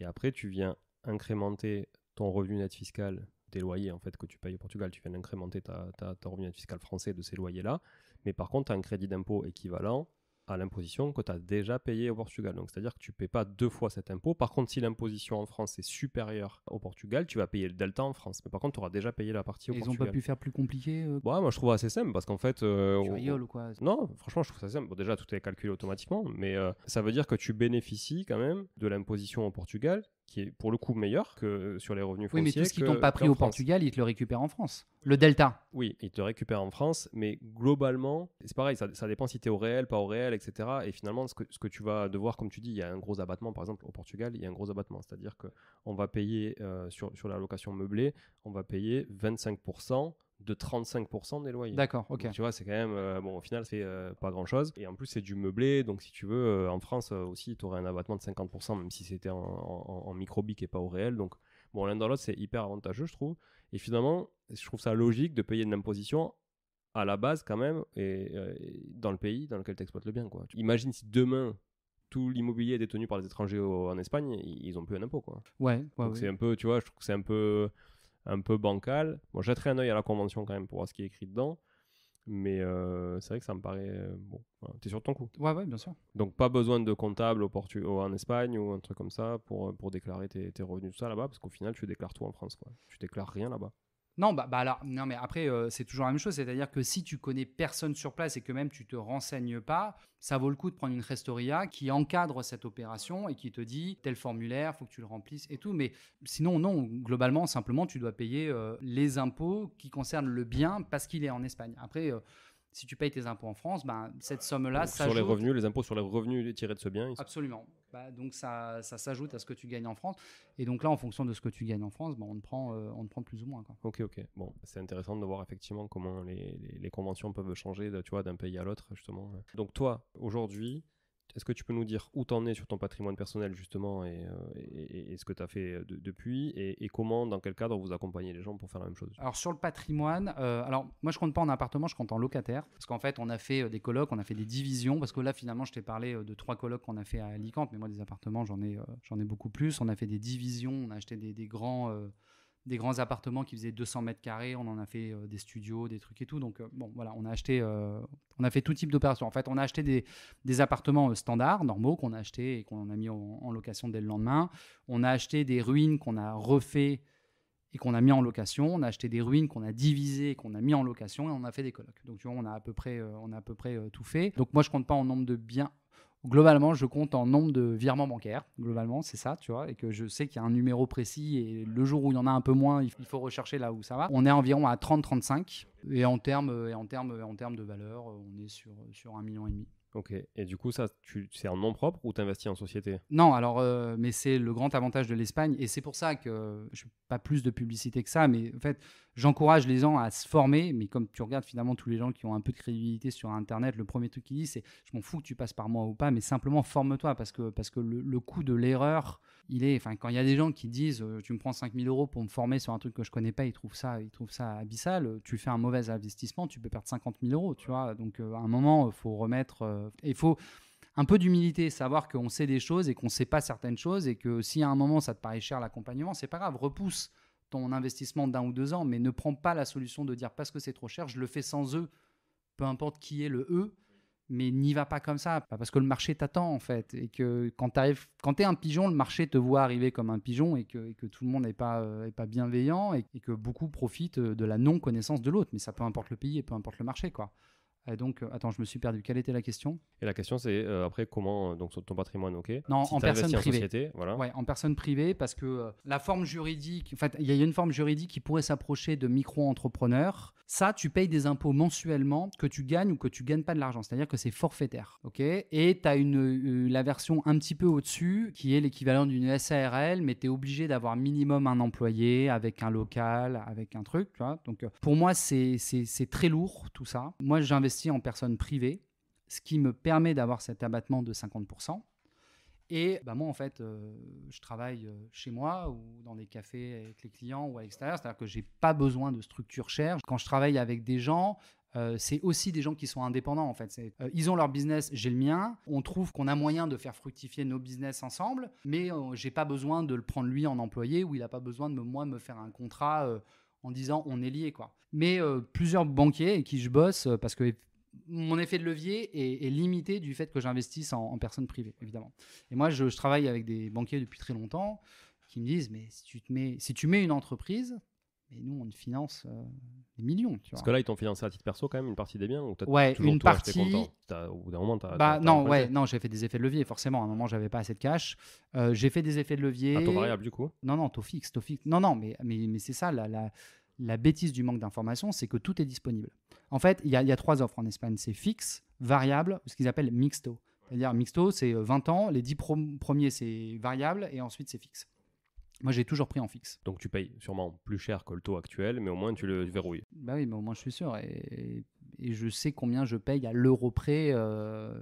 Et après, tu viens incrémenter ton revenu net fiscal des loyers en fait que tu payes au Portugal. Tu viens incrémenter ta, ta, revenu net fiscal français de ces loyers-là. Mais par contre, tu as un crédit d'impôt équivalent à l'imposition que tu as déjà payé au Portugal. Donc, c'est-à-dire que tu ne payes pas deux fois cet impôt. Par contre, si l'imposition en France est supérieure au Portugal, tu vas payer le delta en France. Mais par contre, tu auras déjà payé la partie au Portugal. Ils n'ont pas pu faire plus compliqué Ouais, euh, bah, moi je trouve assez simple parce qu'en fait. Euh, non, franchement, je trouve ça simple. déjà, tout est calculé automatiquement, mais euh, ça veut dire que tu bénéficies quand même de l'imposition au Portugal qui est pour le coup meilleur que sur les revenus fonciers. Oui, mais tout ce qu'ils t'ont pas pris au Portugal, ils te le récupèrent en France. Le delta. Oui, ils te récupèrent en France, mais globalement, c'est pareil, ça, dépend si tu es au réel, pas au réel, etc. Et finalement, ce que, tu vas devoir, comme tu dis, il y a un gros abattement, par exemple, au Portugal, il y a un gros abattement. C'est-à-dire qu'on va payer euh, sur, sur la location meublée, on va payer 25% de 35% des loyers. D'accord, ok. tu vois, c'est quand même, euh, bon, au final, c'est euh, pas grand chose. Et en plus, c'est du meublé, donc si tu veux, euh, en France aussi, tu aurais un abattement de 50%, même si c'était en, en, et pas au réel. Donc, bon, l'un dans l'autre, c'est hyper avantageux, je trouve. Et finalement, je trouve ça logique de payer de l'imposition à la base, quand même, et, dans le pays dans lequel tu exploites le bien, quoi. Imagine si demain, tout l'immobilier est détenu par les étrangers en Espagne, ils, n'ont ont plus un impôt, quoi. Ouais, ouais C'est un peu, tu vois, je trouve que c'est un peu un peu bancal. Bon, jetterai un œil à la convention quand même pour voir ce qui est écrit dedans. Mais euh, c'est vrai que ça me paraît. Euh, bon, tu es sur ton coup. Ouais, ouais, bien sûr. Donc, pas besoin de comptable au Portu en Espagne ou un truc comme ça pour, euh, pour déclarer tes, revenus, tout ça là-bas, parce qu'au final, tu déclares tout en France. Quoi. Tu déclares rien là-bas. Non, bah, bah alors, non, mais après, euh, c'est toujours la même chose. C'est-à-dire que si tu connais personne sur place et que même tu te renseignes pas, ça vaut le coup de prendre une restoria qui encadre cette opération et qui te dit tel formulaire, faut que tu le remplisses et tout. Mais sinon, non, globalement, simplement, tu dois payer euh, les impôts qui concernent le bien parce qu'il est en Espagne. Après, euh, si tu payes tes impôts en France, ben, cette somme-là s'ajoute. Sur les revenus, les impôts sur les revenus tirés de ce bien. Absolument. Bah, donc ça, ça s'ajoute à ce que tu gagnes en France. Et donc là, en fonction de ce que tu gagnes en France, ben, on, te prend, euh, on ne prend plus ou moins. Quoi. Ok, ok. Bon, c'est intéressant de voir effectivement comment les, conventions peuvent changer d'un pays à l'autre, justement. Donc toi, aujourd'hui, est-ce que tu peux nous dire où tu en es sur ton patrimoine personnel justement et, euh, ce que tu as fait euh, depuis et, comment, dans quel cadre vous accompagnez les gens pour faire la même chose Alors sur le patrimoine, euh, alors moi je compte pas en appartement, je compte en locataire parce qu'en fait on a fait des colloques, on a fait des divisions parce que là finalement je t'ai parlé de trois colloques qu'on a fait à Alicante, mais moi des appartements j'en ai ai beaucoup plus. On a fait des divisions, on a acheté des, grands des grands appartements qui faisaient 200 mètres carrés, on en a fait euh, des studios, des trucs et tout. Donc, euh, bon, voilà, on a acheté, euh, on a fait tout type d'opérations. En fait, on a acheté des, appartements standards, normaux, qu'on a acheté et qu'on a mis en, location dès le lendemain. On a acheté des ruines qu'on a refait et qu'on a mis en location. On a acheté des ruines qu'on a divisées et qu'on a mis en location et on a fait des colocs. Donc, tu vois, on a à peu près, on a à peu près tout fait. Donc, moi, je compte pas en nombre de biens globalement, je compte en nombre de virements bancaires, globalement, c'est ça, tu vois, et que je sais qu'il y a un numéro précis, et le jour où il y en a un peu moins, il faut rechercher là où ça va. On est environ à 30-35, et en termes en terme, en termes de valeur, on est sur, sur million. Et demi. Ok, et du coup, ça, c'est un nom propre ou tu en société Non, alors, euh, mais c'est le grand avantage de l'Espagne, et c'est pour ça que je ne pas plus de publicité que ça, mais en fait, j'encourage les gens à se former, mais comme tu regardes finalement tous les gens qui ont un peu de crédibilité sur Internet, le premier truc qu'ils disent, c'est je m'en fous que tu passes par moi ou pas, mais simplement forme-toi, parce que, parce que le coût de l'erreur il est, enfin, quand il y a des gens qui disent, euh, tu me prends 5000 euros pour me former sur un truc que je connais pas, ils trouvent ça, ils trouvent ça abyssal. Euh, tu fais un mauvais investissement, tu peux perdre 50 000 euros, tu vois. Donc, euh, à un moment, il faut remettre, il faut un peu d'humilité, savoir qu'on sait des choses et qu'on ne sait pas certaines choses et que si à un moment ça te paraît cher l'accompagnement, c'est pas grave, repousse ton investissement d'un ou deux ans, mais ne prends pas la solution de dire parce que c'est trop cher, je le fais sans eux, peu importe qui est le eux, mais n'y va pas comme ça, parce que le marché t'attend en fait, et que quand t'es un pigeon, le marché te voit arriver comme un pigeon, et que, tout le monde n'est euh, pas, bienveillant, et, que beaucoup profitent euh, de la non connaissance de l'autre, mais ça peu importe le pays et peu importe le marché quoi. Et donc, euh, attends, je me suis perdu. Quelle était la question Et la question, c'est après comment donc ton patrimoine, ok Non, en personne privée. En, voilà. ouais, en personne privée, parce que la forme juridique, en fait, il y a une forme juridique qui pourrait s'approcher de micro-entrepreneur, ça, tu payes des impôts mensuellement, que tu gagnes ou que tu gagnes pas de l'argent. C'est-à-dire que c'est forfaitaire. ok et tu as une, euh, la version un petit peu au-dessus, qui est l'équivalent d'une SARL, mais tu es obligé d'avoir minimum un employé, avec un local, avec un truc. Tu vois Donc, euh, pour moi, c'est très lourd tout ça. Moi, j'investis en personne privée, ce qui me permet d'avoir cet abattement de 50%. Et bah, moi, en fait, euh, je travaille euh, chez moi ou dans des cafés avec les clients ou à l'extérieur. C'est-à-dire que je n'ai pas besoin de structure chère. Quand je travaille avec des gens, euh, c'est aussi des gens qui sont indépendants en fait. ils ont leur business, j'ai le mien. On trouve qu'on a moyen de faire fructifier nos business ensemble, mais je j'ai pas besoin de le prendre lui en employé ou il a pas besoin de me, moi me faire un contrat en disant on est lié quoi. Mais plusieurs banquiers avec qui je bosse parce que mon effet de levier est, limité du fait que j'investisse en, en, personne privée, évidemment. Et moi, je, travaille avec des banquiers depuis très longtemps qui me disent, mais si tu, te mets, si tu mets une entreprise, mais nous, on finance euh, des millions. Tu Parce que là, ils t'ont financé à titre perso quand même une partie des biens ou Ouais, une partie. au bout d'un moment, bah, non, ouais, non, j'ai fait des effets de levier. Forcément, à un moment, j'avais pas assez de cash. Euh, j'ai fait des effets de levier. À taux variable du coup Non, non, taux fixe, taux fixe. Non, non, mais, mais, mais c'est ça. La, la, la bêtise du manque d'information, c'est que tout est disponible. En fait, il y, a trois offres en Espagne. C'est fixe, variable, ce qu'ils appellent mixto. C'est-à-dire mixto, c'est 20 euh, ans, les 10 premiers, c'est variable, et ensuite, c'est fixe. Moi, j'ai toujours pris en fixe. Donc, tu payes sûrement plus cher que le taux actuel, mais au moins, tu le verrouilles. Bah oui, mais au moins, je suis sûr. Et, je sais combien je paye à l'euro près. Euh,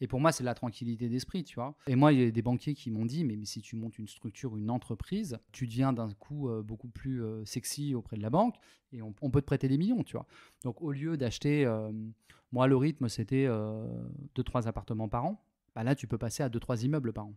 et pour moi, c'est la tranquillité d'esprit, tu vois. Et moi, il y a des banquiers qui m'ont dit, mais, si tu montes une structure, une entreprise, tu deviens d'un coup euh, beaucoup plus euh, sexy auprès de la banque et on, peut te prêter des millions, tu vois. Donc, au lieu d'acheter, euh, moi, le rythme, c'était 2 trois appartements par an. Bah là, tu peux passer à 2 trois immeubles par an.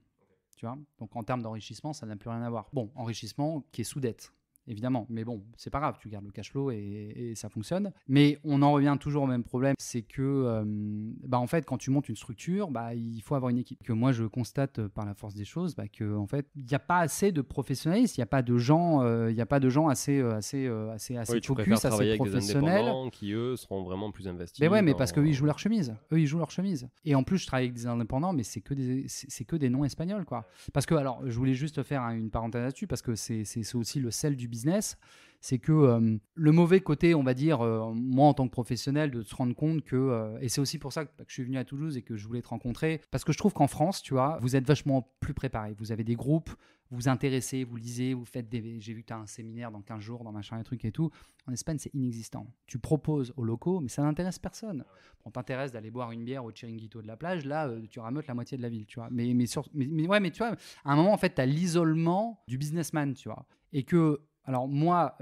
Tu vois Donc, en termes d'enrichissement, ça n'a plus rien à voir. Bon, enrichissement qui est sous dette évidemment. Mais bon, c'est pas grave, tu gardes le cash flow et, ça fonctionne. Mais on en revient toujours au même problème, c'est que, euh, bah, en fait, quand tu montes une structure, bah, il faut avoir une équipe. Que moi, je constate euh, par la force des choses, bah, que en fait, il n'y a pas assez de professionnels, il n'y a pas de gens, euh, il a pas de gens assez, assez, assez, assez focus, assez professionnels, qui eux seront vraiment plus investis. Mais ouais, mais parce que oui, ils jouent leur chemise. Eux, ils jouent leur chemise. Et en plus, je travaille avec des indépendants, mais c'est que des, c'est que des noms espagnols, quoi. Parce que, alors, je voulais juste faire hein, une parenthèse là-dessus, parce que c'est aussi le sel du business business c'est que euh, le mauvais côté, on va dire, euh, moi en tant que professionnel, de se rendre compte que, euh, et c'est aussi pour ça que, je suis venu à Toulouse et que je voulais te rencontrer, parce que je trouve qu'en France, tu vois, vous êtes vachement plus préparé. Vous avez des groupes, vous vous intéressez, vous lisez, vous faites des. J'ai vu que tu as un séminaire dans 15 jours, dans machin et truc et tout. En Espagne, c'est inexistant. Tu proposes aux locaux, mais ça n'intéresse personne. On t'intéresse d'aller boire une bière au chiringuito de la plage, là, tu rameutes la moitié de la ville, tu vois. Mais, mais, mais, ouais, mais tu vois, à un moment, en fait, tu as l'isolement du businessman, tu vois. Et que alors moi,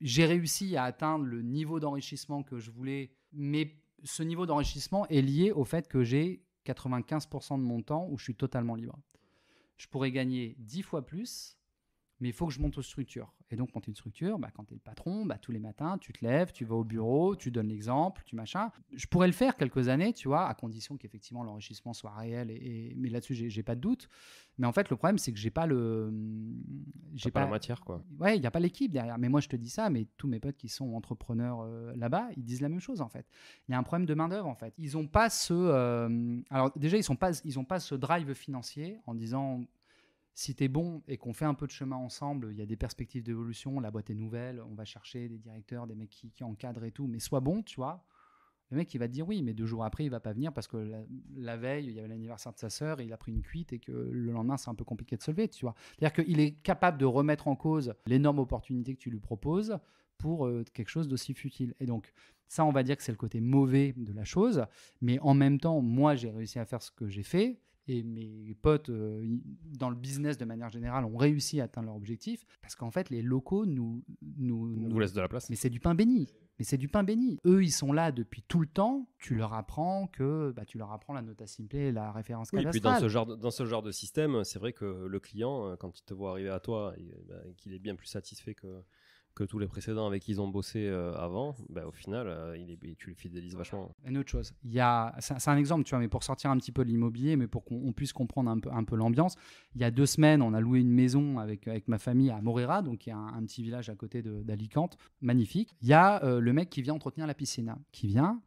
j'ai réussi à atteindre le niveau d'enrichissement que je voulais, mais ce niveau d'enrichissement est lié au fait que j'ai 95% de mon temps où je suis totalement libre. Je pourrais gagner 10 fois plus mais il faut que je monte aux structures. Et donc, monter une structure, bah, quand tu es le patron, bah, tous les matins, tu te lèves, tu vas au bureau, tu donnes l'exemple, tu machin. Je pourrais le faire quelques années, tu vois, à condition qu'effectivement l'enrichissement soit réel. Et, Mais là-dessus, j'ai pas de doute. Mais en fait, le problème, c'est que j'ai pas le. J'ai pas, pas, la matière, quoi. Ouais, il n'y a pas l'équipe derrière. Mais moi, je te dis ça, mais tous mes potes qui sont entrepreneurs euh, là-bas, ils disent la même chose, en fait. Il y a un problème de main-d'œuvre, en fait. Ils n'ont pas ce. Euh, alors, déjà, ils n'ont pas, ils ont pas ce drive financier en disant si tu es bon et qu'on fait un peu de chemin ensemble, il y a des perspectives d'évolution, la boîte est nouvelle, on va chercher des directeurs, des mecs qui, encadrent et tout, mais sois bon, tu vois. Le mec, il va te dire oui, mais deux jours après, il va pas venir parce que la, veille, il y avait l'anniversaire de sa sœur il a pris une cuite et que le lendemain, c'est un peu compliqué de se lever, tu vois. C'est-à-dire qu'il est capable de remettre en cause l'énorme opportunité que tu lui proposes pour euh, quelque chose d'aussi futile. Et donc, ça, on va dire que c'est le côté mauvais de la chose, mais en même temps, moi, j'ai réussi à faire ce que j'ai fait, et mes potes euh, dans le business de manière générale ont réussi à atteindre leur objectif parce qu'en fait les locaux nous nous, nous, laissent de la place. Mais c'est du pain béni. Mais c'est du pain béni. Eux, ils sont là depuis tout le temps. Tu leur apprends que bah, tu leur apprends la nota simple, la référence cadastrale. Et puis dans ce genre de, dans ce genre de système, c'est vrai que le client, euh, quand il te voit arriver à toi, bah, qu'il est bien plus satisfait que que tous les précédents avec qui ils ont bossé euh, avant, bah, au final, euh, il est, tu le fidélises vachement. Une autre chose, il y a, c'est un exemple, tu vois, mais pour sortir un petit peu de l'immobilier, mais pour qu'on puisse comprendre un peu, un peu l'ambiance, il y a deux semaines, on a loué une maison avec, avec ma famille à Morera, donc il y un, un, petit village à côté d'Alicante, magnifique. Il y a euh, le mec qui vient entretenir la piscine, hein, qui vient,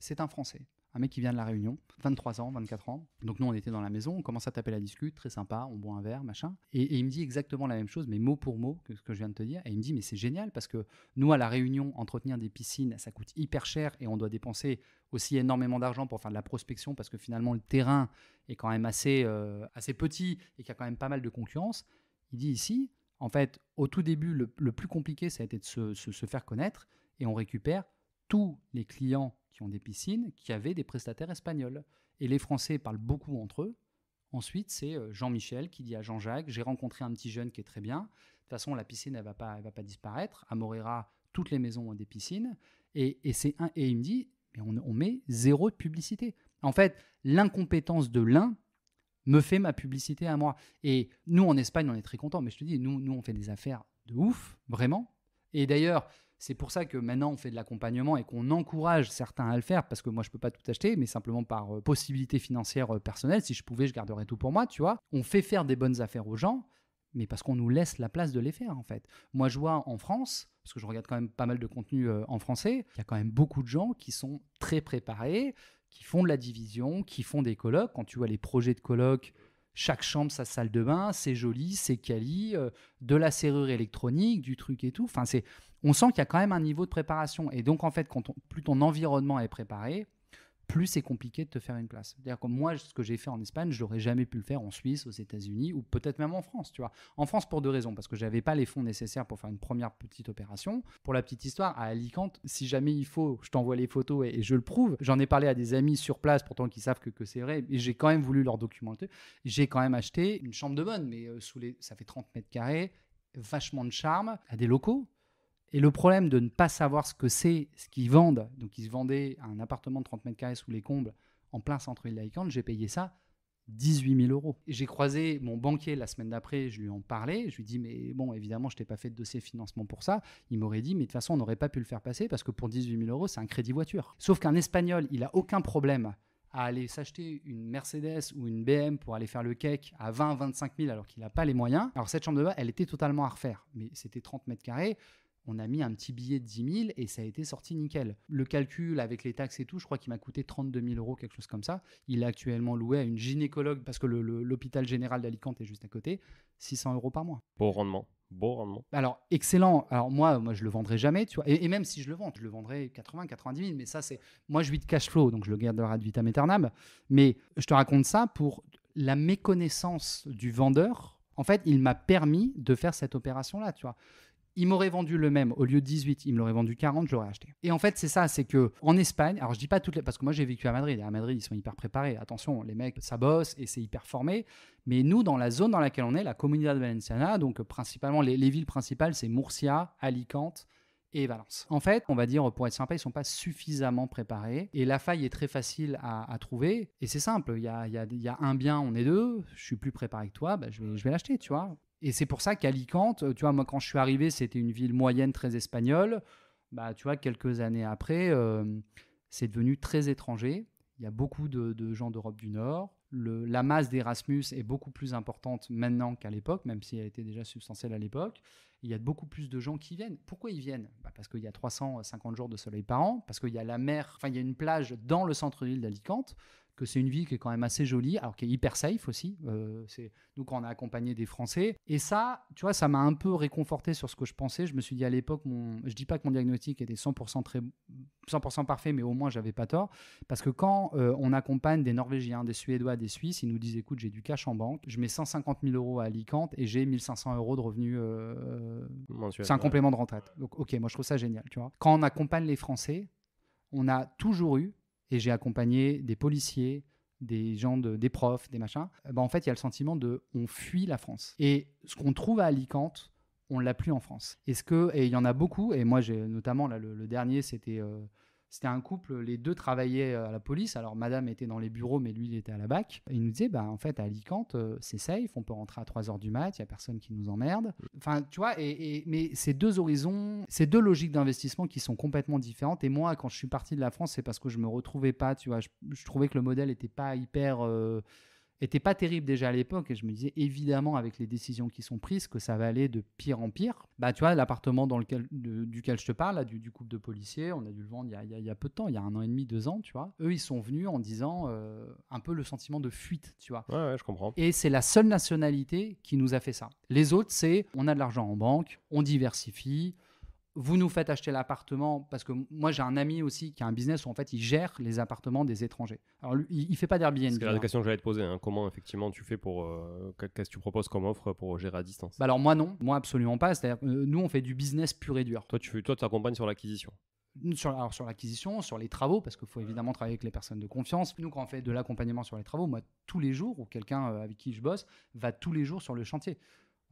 c'est un Français un mec qui vient de la Réunion, 23 ans, 24 ans. Donc nous, on était dans la maison, on commence à taper la discute, très sympa, on boit un verre, machin. Et, il me dit exactement la même chose, mais mot pour mot que ce que je viens de te dire. Et il me dit, mais c'est génial parce que nous, à la Réunion, entretenir des piscines, ça coûte hyper cher et on doit dépenser aussi énormément d'argent pour faire de la prospection parce que finalement, le terrain est quand même assez, euh, assez petit et qu'il y a quand même pas mal de concurrence. Il dit ici, en fait, au tout début, le, plus compliqué, ça a été de se, se faire connaître et on récupère tous les clients qui ont des piscines, qui avaient des prestataires espagnols. Et les Français parlent beaucoup entre eux. Ensuite, c'est euh, Jean-Michel qui dit à Jean-Jacques, j'ai rencontré un petit jeune qui est très bien. De toute façon, la piscine, elle va pas, va pas disparaître. À Morera, toutes les maisons ont des piscines. Et, c'est un, et il me dit, mais on, met zéro de publicité. En fait, l'incompétence de l'un me fait ma publicité à moi. Et nous, en Espagne, on est très contents, mais je te dis, nous, nous on fait des affaires de ouf, vraiment. Et d'ailleurs, c'est pour ça que maintenant, on fait de l'accompagnement et qu'on encourage certains à le faire, parce que moi, je ne peux pas tout acheter, mais simplement par euh, possibilité financière euh, personnelle. Si je pouvais, je garderais tout pour moi, tu vois. On fait faire des bonnes affaires aux gens, mais parce qu'on nous laisse la place de les faire, en fait. Moi, je vois en France, parce que je regarde quand même pas mal de contenu euh, en français, il y a quand même beaucoup de gens qui sont très préparés, qui font de la division, qui font des colloques. Quand tu vois les projets de colloques, chaque chambre sa salle de bain, c'est joli, c'est quali, de la serrure électronique, du truc et tout. Enfin, c'est on sent qu'il y a quand même un niveau de préparation. Et donc, en fait, plus ton environnement est préparé, plus c'est compliqué de te faire une place. C'est-à-dire que moi, ce que j'ai fait en Espagne, je n'aurais jamais pu le faire en Suisse, aux États-Unis ou peut-être même en France, tu vois. En France, pour deux raisons. Parce que j'avais pas les fonds nécessaires pour faire une première petite opération. Pour la petite histoire, à Alicante, si jamais il faut, je t'envoie les photos et, je le prouve. J'en ai parlé à des amis sur place, pourtant qui savent que, c'est vrai. Et j'ai quand même voulu leur documenter. J'ai quand même acheté une chambre de bonne, mais euh, sous les, ça fait 30 mètres carrés, vachement de charme, à des locaux. Et le problème de ne pas savoir ce que c'est, ce qu'ils vendent, donc ils vendaient un appartement de 30 mètres carrés sous les combles en plein centre-ville d'Alicante, j'ai payé ça 18 000 euros. J'ai croisé mon banquier la semaine d'après, je lui en parlais, je lui dis mais bon évidemment je t'ai pas fait de dossier financement pour ça, il m'aurait dit mais de toute façon on n'aurait pas pu le faire passer parce que pour 18 000 euros c'est un crédit voiture. Sauf qu'un Espagnol il a aucun problème à aller s'acheter une Mercedes ou une BM pour aller faire le cake à 20 25 000 alors qu'il n'a pas les moyens. Alors cette chambre de bas elle était totalement à refaire, mais c'était 30 mètres carrés, on a mis un petit billet de 10 000 et ça a été sorti nickel. Le calcul avec les taxes et tout, je crois qu'il m'a coûté 32 000 euros, quelque chose comme ça. Il est actuellement loué à une gynécologue parce que l'hôpital général d'Alicante est juste à côté, 600 euros par mois. Beau rendement. Beau rendement. Alors, excellent. Alors, moi, moi je le vendrai jamais, tu vois. Et, même si je le vends, je le vendrai 80, 90 000. Mais ça, c'est. Moi, je vis de cash flow, donc je le garderai de vitam aeternam. Mais je te raconte ça pour la méconnaissance du vendeur. En fait, il m'a permis de faire cette opération-là, tu vois. Il m'aurait vendu le même au lieu de 18, il me l'aurait vendu 40, je l'aurais acheté. Et en fait, c'est ça, c'est que en Espagne, alors je dis pas toutes les parce que moi j'ai vécu à Madrid et à Madrid, ils sont hyper préparés. Attention, les mecs ça bosse et c'est hyper formé, mais nous dans la zone dans laquelle on est, la Comunidad Valenciana, donc euh, principalement les, villes principales, c'est Murcia, Alicante, et Valence. En fait, on va dire, pour être sympa, ils ne sont pas suffisamment préparés. Et la faille est très facile à, trouver. Et c'est simple, il y a, un bien, on est deux, je suis plus préparé que toi, bah, je vais, je vais l'acheter, tu vois. Et c'est pour ça qu'Alicante, euh, tu vois, moi quand je suis arrivé, c'était une ville moyenne très espagnole. Bah, tu vois, quelques années après, euh, c'est devenu très étranger. Il y a beaucoup de, gens d'Europe du Nord. la masse d'Erasmus est beaucoup plus importante maintenant qu'à l'époque, même si elle était déjà substantielle à l'époque. Il y a beaucoup plus de gens qui viennent. Pourquoi ils viennent bah, Parce qu'il y a 350 jours de soleil par an, parce qu'il y a la mer, enfin il y a une plage dans le centre-ville d'Alicante que c'est une vie qui est quand même assez jolie, alors qui est hyper safe aussi. Euh, quand on a accompagné des Français. Et ça, tu vois, ça m'a un peu réconforté sur ce que je pensais. Je me suis dit à l'époque, je je dis pas que mon diagnostic était 100%, très... 100 parfait, mais au moins j'avais pas tort. Parce que quand euh, on accompagne des Norvégiens, des Suédois, des Suisses, ils nous disent, écoute, j'ai du cash en banque, je mets 150 000 euros à Alicante et j'ai 1500 euros de revenus. Euh, c'est un complément de retraite. Donc ok, moi je trouve ça génial, tu vois. Quand on accompagne les Français, on a toujours eu et j'ai accompagné des policiers, des gens, des profs, des machins, ben en fait, il y a le sentiment de on fuit la France. Et ce qu'on trouve à Alicante, on l'a plus en France. Est-ce que, et il y en a beaucoup, et moi, j'ai notamment, le, dernier, c'était. Euh, c'était un couple, les deux travaillaient euh, à la police. Alors, madame était dans les bureaux, mais lui, il était à la BAC. il nous disait, bah, en fait, à Alicante, euh, c'est safe, on peut rentrer à 3 heures du mat, il n'y a personne qui nous emmerde. Enfin, tu vois, et, mais ces deux horizons, ces deux logiques d'investissement qui sont complètement différentes. Et moi, quand je suis parti de la France, c'est parce que je ne me retrouvais pas, tu vois, je, trouvais que le modèle n'était pas hyper. Euh, était pas terrible déjà à l'époque et je me disais évidemment avec les décisions qui sont prises que ça va aller de pire en pire. Bah tu vois l'appartement dans lequel duquel je te parle du, couple de policiers, on a dû le vendre il y a, peu de temps, il y a un an et demi, deux ans, tu vois. Eux ils sont venus en disant euh, un peu le sentiment de fuite, tu vois. je comprends. Et c'est la seule nationalité qui nous a fait ça. Les autres c'est on a de l'argent en banque, on diversifie vous nous faites acheter l'appartement parce que moi j'ai un ami aussi qui a un business où en fait il gère les appartements des étrangers. Alors il, ne fait pas d'Airbnb. C'est la hein. question que j'allais te poser. Hein, comment effectivement tu fais pour euh, qu'est-ce que tu proposes comme offre pour gérer à distance bah, Alors moi non, moi absolument pas. C'est-à-dire euh, nous on fait du business pur et dur. Toi tu toi t'accompagnes sur l'acquisition. Sur, alors sur l'acquisition, sur les travaux, parce qu'il faut évidemment travailler avec les personnes de confiance. Nous, quand on fait de l'accompagnement sur les travaux, moi, tous les jours, ou quelqu'un euh, avec qui je bosse, va tous les jours sur le chantier.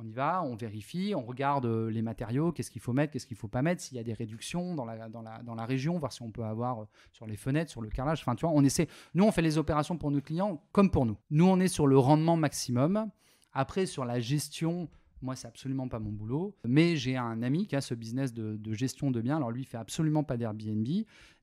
On y va, on vérifie, on regarde euh, les matériaux, qu'est-ce qu'il faut mettre, qu'est-ce qu'il faut pas mettre, s'il y a des réductions dans la, dans, la, dans la région, voir si on peut avoir euh, sur les fenêtres, sur le carrelage. Enfin, tu vois, on essaie. Nous, on fait les opérations pour nos clients comme pour nous. Nous, on est sur le rendement maximum. Après, sur la gestion, moi, c'est absolument pas mon boulot. Mais j'ai un ami qui a ce business de, gestion de biens. Alors, lui, il fait absolument pas d'Airbnb,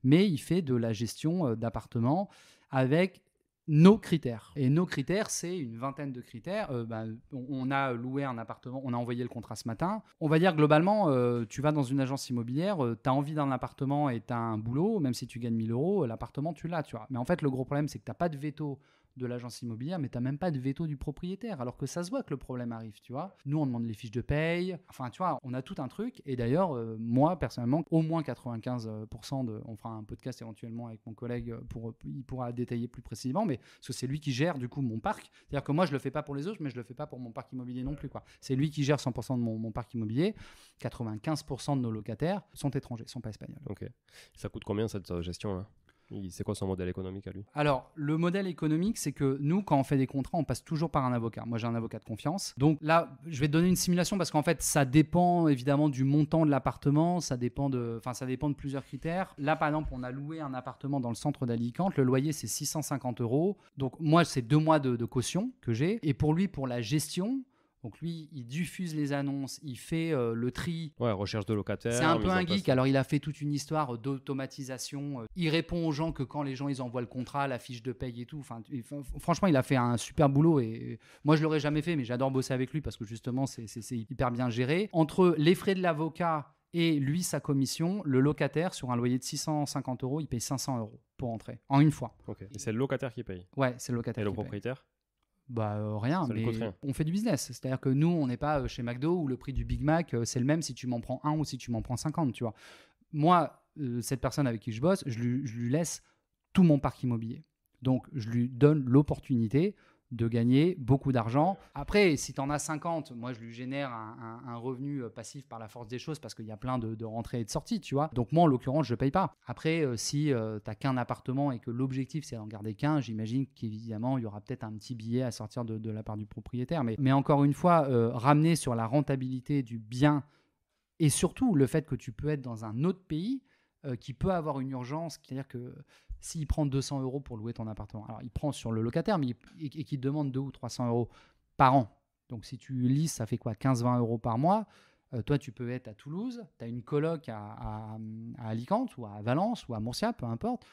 mais il fait de la gestion euh, d'appartements avec nos critères. Et nos critères, c'est une vingtaine de critères. Euh, bah, on a loué un appartement, on a envoyé le contrat ce matin. On va dire globalement, euh, tu vas dans une agence immobilière, euh, tu as envie d'un appartement et tu as un boulot, même si tu gagnes 1000 euros, l'appartement, tu l'as. Mais en fait, le gros problème, c'est que tu n'as pas de veto de l'agence immobilière, mais tu n'as même pas de veto du propriétaire, alors que ça se voit que le problème arrive, tu vois. Nous, on demande les fiches de paye, enfin, tu vois, on a tout un truc. Et d'ailleurs, euh, moi, personnellement, au moins 95% de. On fera un podcast éventuellement avec mon collègue, pour, il pourra détailler plus précisément, mais parce c'est lui qui gère, du coup, mon parc. C'est-à-dire que moi, je le fais pas pour les autres, mais je ne le fais pas pour mon parc immobilier non plus, quoi. C'est lui qui gère 100% de mon, parc immobilier. 95% de nos locataires sont étrangers, sont pas espagnols. Ok. Ça coûte combien cette euh, gestion-là c'est quoi son modèle économique à lui Alors, le modèle économique, c'est que nous, quand on fait des contrats, on passe toujours par un avocat. Moi, j'ai un avocat de confiance. Donc là, je vais te donner une simulation parce qu'en fait, ça dépend évidemment du montant de l'appartement, ça dépend de, enfin, ça dépend de plusieurs critères. Là, par exemple, on a loué un appartement dans le centre d'Alicante. Le loyer, c'est 650 euros. Donc moi, c'est deux mois de caution que j'ai. Et pour lui, pour la gestion, donc lui, il diffuse les annonces, il fait euh, le tri. Ouais, recherche de locataires. C'est un peu un geek. Alors il a fait toute une histoire d'automatisation. Euh. Il répond aux gens que quand les gens ils envoient le contrat, la fiche de paye et tout. Enfin, franchement, il a fait un super boulot. Et moi, je l'aurais jamais fait, mais j'adore bosser avec lui parce que justement, c'est hyper bien géré. Entre les frais de l'avocat et lui sa commission, le locataire sur un loyer de 650 euros, il paye 500 euros pour entrer en une fois. Ok. Et c'est le locataire qui paye. Ouais, c'est le locataire. Et le propriétaire bah euh, rien, mais on fait du business. C'est-à-dire que nous, on n'est pas euh, chez McDo où le prix du Big Mac, euh, c'est le même si tu m'en prends un ou si tu m'en prends 50, tu vois. Moi, cette personne avec qui je bosse, je lui, je lui, laisse tout mon parc immobilier. Donc, je lui donne l'opportunité de gagner beaucoup d'argent. Après, si tu en as 50, moi je lui génère un, revenu euh, passif par la force des choses parce qu'il y a plein de, rentrées et de sorties, tu vois. Donc moi en l'occurrence, je ne paye pas. Après, euh, si euh, tu n'as qu'un appartement et que l'objectif c'est d'en garder qu'un, j'imagine qu'évidemment il y aura peut-être un petit billet à sortir de, la part du propriétaire. Mais, encore une fois, ramener sur la rentabilité du bien et surtout le fait que tu peux être dans un autre pays qui peut avoir une urgence, c'est-à-dire que s'il prend 200 euros pour louer ton appartement, alors il prend sur le locataire, mais il, et, qui demande 200 ou 300 euros par an. Donc si tu lis, ça fait quoi 15-20 euros par mois. Euh, toi, tu peux être à Toulouse, tu as une coloc à, à, Alicante ou à Valence ou à Murcia, peu importe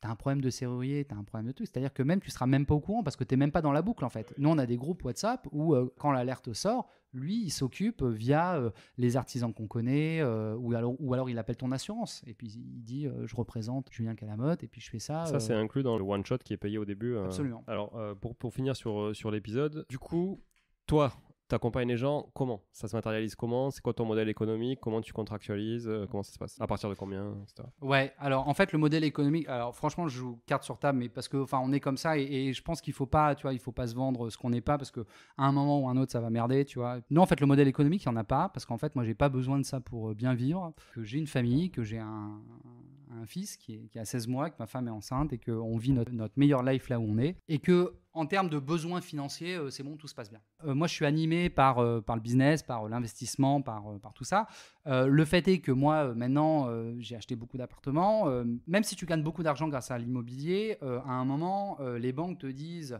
t'as un problème de serrurier, t'as un problème de tout. C'est-à-dire que même tu seras même pas au courant parce que tu n'es même pas dans la boucle en fait. Nous on a des groupes WhatsApp où euh, quand l'alerte sort, lui il s'occupe euh, via euh, les artisans qu'on connaît ou alors ou alors il appelle ton assurance et puis il dit je représente Julien Calamotte et puis je fais ça. Ça c'est inclus dans le one shot qui est payé au début. Absolument. Alors pour, finir sur sur l'épisode, du coup toi, T'accompagnes les gens comment Ça se matérialise comment C'est quoi ton modèle économique Comment tu contractualises euh, Comment ça se passe À partir de combien Ouais, alors en fait, le modèle économique, alors franchement, je joue carte sur table, mais parce que, enfin, on est comme ça et, je pense qu'il faut pas, tu vois, il faut pas se vendre ce qu'on n'est pas parce que à un moment ou un autre, ça va merder, tu vois. Non, en fait, le modèle économique, il n'y en a pas parce qu'en fait, moi, j'ai pas besoin de ça pour euh, bien vivre, que j'ai une famille, que j'ai un, un fils qui, a 16 mois, que ma femme est enceinte et qu'on vit notre, notre meilleure life là où on est. Et que en termes de besoins financiers, euh, c'est bon, tout se passe bien. Euh, moi, je suis animé par, euh, par le business, par l'investissement, par, par tout ça. le fait est que moi, maintenant, j'ai acheté beaucoup d'appartements. même si tu gagnes beaucoup d'argent grâce à l'immobilier, à un moment, les banques te disent,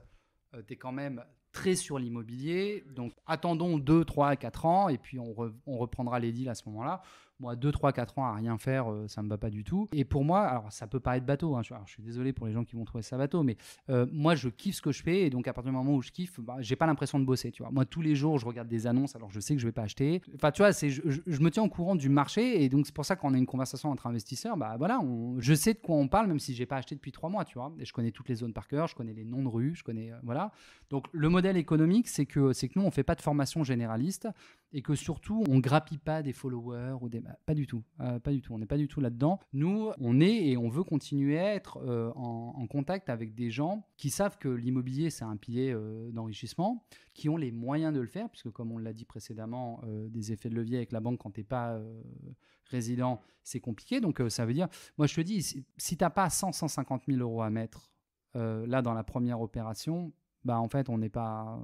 tu es quand même très sur l'immobilier. Donc attendons 2, 3, 4 ans et puis on, on reprendra les deals à ce moment-là. Moi, 2, 3, 4 ans à rien faire, euh, ça me va pas du tout. Et pour moi, alors ça peut paraître bateau, hein, je, suis désolé pour les gens qui vont trouver ça bateau, mais euh, moi, je kiffe ce que je fais, et donc à partir du moment où je kiffe, bah, j'ai pas l'impression de bosser, tu vois. Moi, tous les jours, je regarde des annonces, alors je sais que je vais pas acheter. Enfin, tu vois, c'est, je, me tiens au courant du marché, et donc c'est pour ça qu'on a une conversation entre investisseurs, bah voilà, je sais de quoi on parle, même si j'ai pas acheté depuis 3 mois, tu vois. Et je connais toutes les zones par cœur, je connais les noms de rues, je connais, euh, voilà. Donc le modèle économique, c'est que, c'est que nous, on fait pas de formation généraliste et que surtout on grappille pas des followers ou des pas du tout, euh, pas du tout. On n'est pas du tout là-dedans. Nous, on est et on veut continuer à être euh, en, contact avec des gens qui savent que l'immobilier c'est un pilier euh, d'enrichissement, qui ont les moyens de le faire, puisque comme on l'a dit précédemment, des effets de levier avec la banque quand t'es pas résident, c'est compliqué. Donc ça veut dire, moi je te dis, si, tu t'as pas 100, 150 000 euros à mettre là dans la première opération, bah en fait on n'est pas.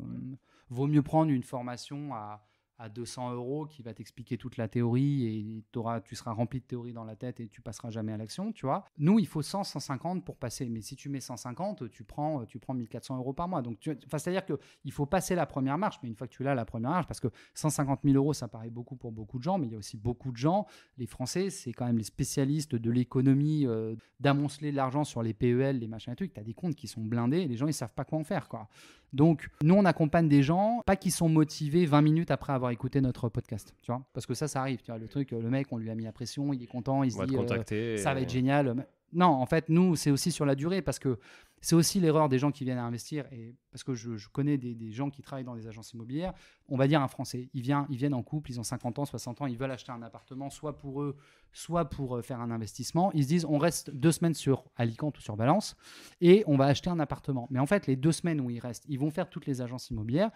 vaut mieux prendre une formation à à 200 euros qui va t'expliquer toute la théorie et auras, tu seras rempli de théorie dans la tête et tu passeras jamais à l'action, tu vois. Nous, il faut 100, 150 pour passer. Mais si tu mets 150, tu prends, tu prends 1400 euros par mois. Donc, c'est-à-dire qu'il faut passer la première marche. Mais une fois que tu l'as, la première marche, parce que 150 000 euros, ça paraît beaucoup pour beaucoup de gens, mais il y a aussi beaucoup de gens. Les Français, c'est quand même les spécialistes de l'économie, euh, d'amonceler de l'argent sur les PEL, les machins et trucs. Tu as des comptes qui sont blindés et les gens, ils savent pas quoi en faire, quoi. Donc, nous, on accompagne des gens, pas qui sont motivés 20 minutes après avoir écouté notre podcast, tu vois. Parce que ça, ça arrive, tu vois. Le truc, euh, le mec, on lui a mis la pression, il est content, il se dit, euh, ça va être euh. génial non, en fait, nous, c'est aussi sur la durée parce que c'est aussi l'erreur des gens qui viennent à investir. Et parce que je, connais des, gens qui travaillent dans des agences immobilières. On va dire un Français, ils, viennent, ils viennent en couple, ils ont 50 ans, 60 ans, ils veulent acheter un appartement, soit pour eux, soit pour euh, faire un investissement. Ils se disent, on reste deux semaines sur Alicante ou sur Valence et on va acheter un appartement. Mais en fait, les deux semaines où ils restent, ils vont faire toutes les agences immobilières.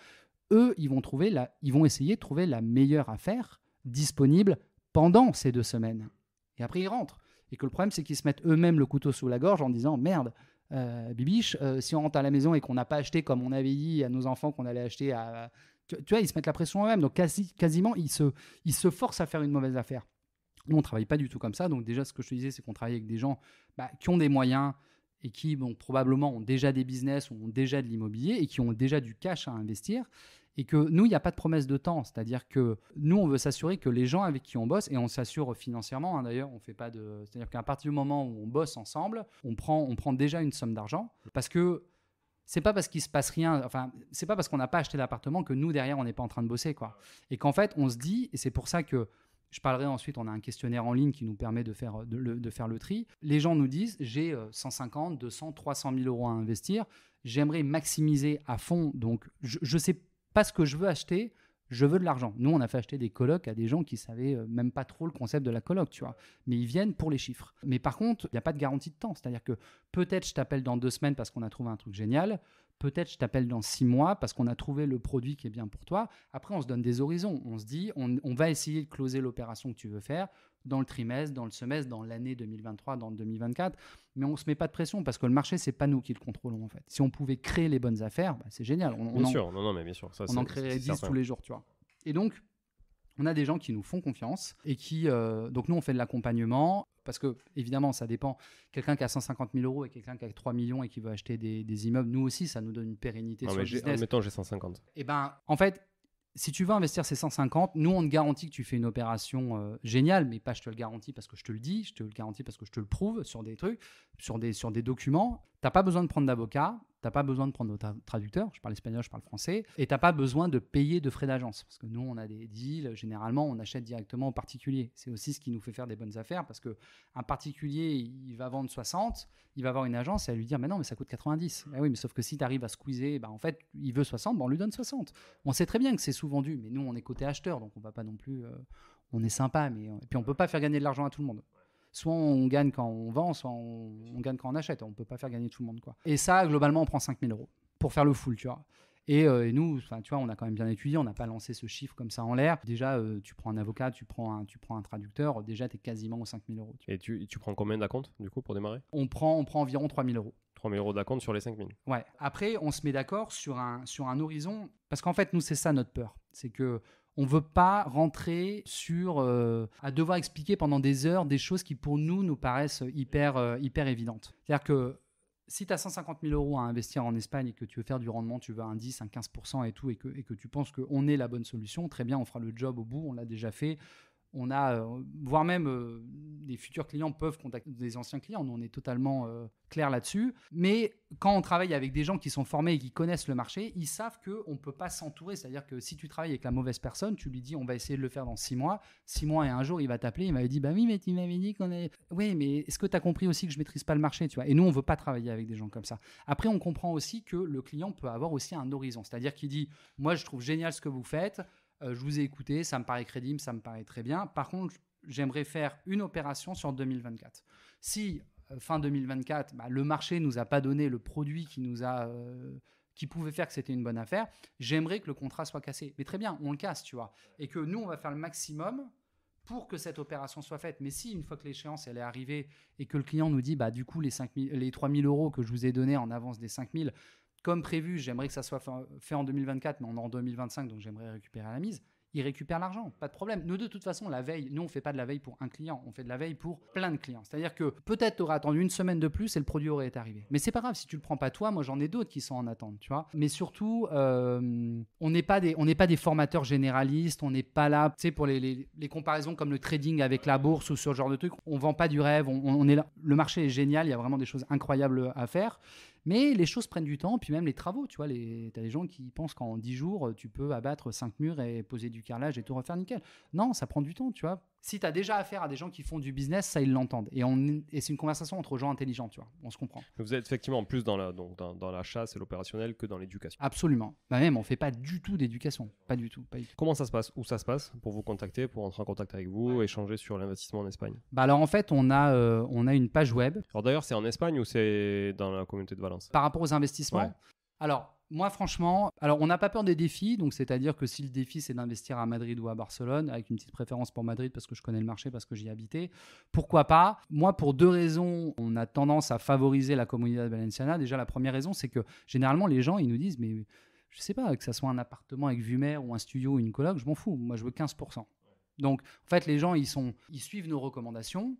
Eux, ils vont, trouver la, ils vont essayer de trouver la meilleure affaire disponible pendant ces deux semaines. Et après, ils rentrent. Et que le problème, c'est qu'ils se mettent eux-mêmes le couteau sous la gorge en disant merde, euh, bibiche, euh, si on rentre à la maison et qu'on n'a pas acheté comme on avait dit à nos enfants qu'on allait acheter à. Tu, vois, ils se mettent la pression eux-mêmes. Donc quasi, quasiment, ils se, ils se forcent à faire une mauvaise affaire. Nous, on ne travaille pas du tout comme ça. Donc déjà, ce que je te disais, c'est qu'on travaille avec des gens bah, qui ont des moyens et qui, bon, probablement, ont déjà des business, ont déjà de l'immobilier et qui ont déjà du cash à investir. Et que nous, il n'y a pas de promesse de temps. C'est-à-dire que nous, on veut s'assurer que les gens avec qui on bosse, et on s'assure financièrement hein, d'ailleurs, on fait pas de. C'est-à-dire qu'à partir du moment où on bosse ensemble, on prend, on prend déjà une somme d'argent. Parce que c'est pas parce qu'il se passe rien, enfin, c'est pas parce qu'on n'a pas acheté l'appartement que nous, derrière, on n'est pas en train de bosser, quoi. Et qu'en fait, on se dit, et c'est pour ça que je parlerai ensuite, on a un questionnaire en ligne qui nous permet de faire, de, faire le tri. Les gens nous disent, j'ai 150, 200, 300 000 euros à investir, j'aimerais maximiser à fond, donc je, je sais parce que je veux acheter, je veux de l'argent. Nous, on a fait acheter des colocs à des gens qui savaient euh, même pas trop le concept de la coloc, tu vois. Mais ils viennent pour les chiffres. Mais par contre, il n'y a pas de garantie de temps. C'est-à-dire que peut-être je t'appelle dans deux semaines parce qu'on a trouvé un truc génial peut-être je t'appelle dans six mois parce qu'on a trouvé le produit qui est bien pour toi. Après, on se donne des horizons. On se dit, on, va essayer de closer l'opération que tu veux faire dans le trimestre, dans le semestre, dans l'année 2023, dans 2024. Mais on ne se met pas de pression parce que le marché, c'est pas nous qui le contrôlons en fait. Si on pouvait créer les bonnes affaires, bah, c'est génial. On, bien sûr, non, mais bien sûr. on en créerait tous les jours, tu vois. Et donc, on a des gens qui nous font confiance et qui, euh, donc nous, on fait de l'accompagnement. Parce que, évidemment, ça dépend. Quelqu'un qui a 150 000 euros et quelqu'un qui a 3 millions et qui veut acheter des, immeubles, nous aussi, ça nous donne une pérennité sur le j'ai 150. Et eh ben, en fait, si tu veux investir ces 150, nous, on te garantit que tu fais une opération euh, géniale, mais pas je te le garantis parce que je te le dis, je te le garantis parce que je te le prouve sur des trucs, sur des, sur des documents. Tu n'as pas besoin de prendre d'avocat, t'as pas besoin de prendre ton traducteur, je parle espagnol, je parle français, et t'as pas besoin de payer de frais d'agence, parce que nous, on a des deals, généralement, on achète directement aux particuliers. C'est aussi ce qui nous fait faire des bonnes affaires, parce que un particulier, il va vendre 60, il va avoir une agence et elle lui dire, ah, mais non, mais ça coûte 90. Eh oui, mais sauf que si tu arrives à squeezer, bah, en fait, il veut 60, bah, on lui donne 60. On sait très bien que c'est souvent vendu mais nous, on est côté acheteur, donc on va pas non plus... Euh, on est sympa, mais et puis on peut pas faire gagner de l'argent à tout le monde soit on gagne quand on vend, soit on, gagne quand on achète. On ne peut pas faire gagner tout le monde. Quoi. Et ça, globalement, on prend 5000 euros pour faire le full, tu vois. Et, euh, nous, tu vois, on a quand même bien étudié, on n'a pas lancé ce chiffre comme ça en l'air. Déjà, euh, tu prends un avocat, tu prends un, tu prends un traducteur, déjà, tu es quasiment aux 5000 euros. et tu, tu, prends combien d'acompte, du coup, pour démarrer on prend, on prend environ 3000 euros. 3000 euros d'acompte sur les 5000. Ouais. Après, on se met d'accord sur un, sur un horizon, parce qu'en fait, nous, c'est ça notre peur. C'est que on ne veut pas rentrer sur euh, à devoir expliquer pendant des heures des choses qui pour nous nous paraissent hyper, euh, hyper évidentes. C'est-à-dire que si tu as 150 000 euros à investir en Espagne et que tu veux faire du rendement, tu veux un 10, un 15% et tout, et que, et que tu penses qu'on est la bonne solution, très bien, on fera le job au bout, on l'a déjà fait, on a, euh, voire même euh, des futurs clients peuvent contacter des anciens clients, on est totalement euh, clair là-dessus. Mais quand on travaille avec des gens qui sont formés et qui connaissent le marché, ils savent qu'on ne peut pas s'entourer. C'est-à-dire que si tu travailles avec la mauvaise personne, tu lui dis on va essayer de le faire dans six mois. Six mois et un jour, il va t'appeler, il m'avait dit bah oui, mais tu m'avais dit qu'on est. Oui, mais est-ce que tu as compris aussi que je maîtrise pas le marché tu vois Et nous, on ne veut pas travailler avec des gens comme ça. Après, on comprend aussi que le client peut avoir aussi un horizon. C'est-à-dire qu'il dit moi, je trouve génial ce que vous faites. Euh, je vous ai écouté, ça me paraît crédible, ça me paraît très bien. Par contre, j'aimerais faire une opération sur 2024. Si euh, fin 2024, bah, le marché nous a pas donné le produit qui nous a euh, qui pouvait faire que c'était une bonne affaire, j'aimerais que le contrat soit cassé. Mais très bien, on le casse, tu vois. Et que nous, on va faire le maximum pour que cette opération soit faite. Mais si, une fois que l'échéance, elle est arrivée et que le client nous dit, bah, du coup, les, les 3 000 euros que je vous ai donnés en avance des 5 000, comme prévu, j'aimerais que ça soit fait en 2024, mais on est en 2025, donc j'aimerais récupérer la mise. Ils récupère l'argent, pas de problème. Nous, de toute façon, la veille, nous, on fait pas de la veille pour un client, on fait de la veille pour plein de clients. C'est-à-dire que peut-être tu aurais attendu une semaine de plus et le produit aurait été arrivé. Mais c'est pas grave, si tu le prends pas toi, moi j'en ai d'autres qui sont en attente, tu vois. Mais surtout, euh, on n'est pas, des, formateurs généralistes, on n'est pas là, tu pour les, comparaisons comme le trading avec la bourse ou ce genre de truc. On vend pas du rêve, on est là. Le marché est génial, il y a vraiment des choses incroyables à faire. Mais les choses prennent du temps, puis même les travaux, tu vois, les... tu as des gens qui pensent qu'en 10 jours, tu peux abattre 5 murs et poser du carrelage et tout refaire nickel. Non, ça prend du temps, tu vois si tu as déjà affaire à des gens qui font du business, ça ils l'entendent. Et, c'est une conversation entre gens intelligents, tu vois. On se comprend. Vous êtes effectivement plus dans la, chasse et l'opérationnel que dans l'éducation. Absolument. Bah même, on fait pas du tout d'éducation. Pas du tout. Comment ça se passe Où ça se passe pour vous contacter, pour entrer en contact avec vous, échanger sur l'investissement en Espagne Bah alors en fait, euh, on a, une page web. Alors d'ailleurs, c'est en Espagne ou c'est dans la communauté de Valence Par rapport aux investissements Alors, moi, franchement, alors on n'a pas peur des défis, donc c'est-à-dire que si le défi c'est d'investir à Madrid ou à Barcelone, avec une petite préférence pour Madrid parce que je connais le marché, parce que j'y habitais, pourquoi pas Moi, pour deux raisons, on a tendance à favoriser la communauté de Valenciana. Déjà, la première raison, c'est que généralement les gens ils nous disent, mais je sais pas, que ça soit un appartement avec vue mer ou un studio ou une coloc, je m'en fous, moi je veux 15%. Donc en fait, les gens ils, sont, suivent nos recommandations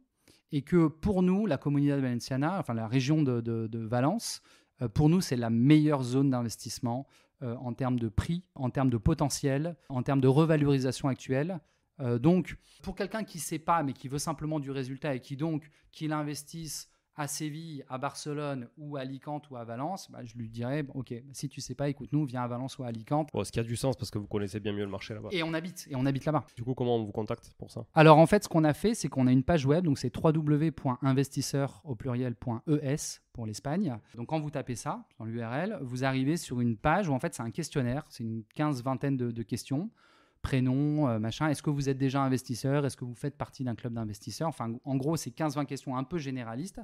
et que pour nous, la communauté de Valenciana, enfin la région de Valence, euh, pour nous, c'est la meilleure zone d'investissement euh, en termes de prix, en termes de potentiel, en termes de revalorisation actuelle. Euh, donc, pour quelqu'un qui ne sait pas, mais qui veut simplement du résultat et qui donc, qu'il investisse à Séville, à Barcelone ou à Alicante ou à Valence, bah, je lui dirais Ok, si tu sais pas, écoute-nous, viens à Valence ou à Alicante. ce qui a du sens parce que vous connaissez bien mieux le marché là-bas. Et on habite, et on habite là-bas. Du coup, comment on vous contacte pour ça Alors en fait, ce qu'on a fait, c'est qu'on a une page web, donc c'est www.investisseur au e pour l'Espagne. Donc quand vous tapez ça dans l'URL, vous arrivez sur une page où en fait c'est un questionnaire, c'est une quinze, vingtaine de, de questions prénom, euh, machin. Est-ce que vous êtes déjà investisseur Est-ce que vous faites partie d'un club d'investisseurs Enfin, en gros, c'est 15-20 questions un peu généralistes.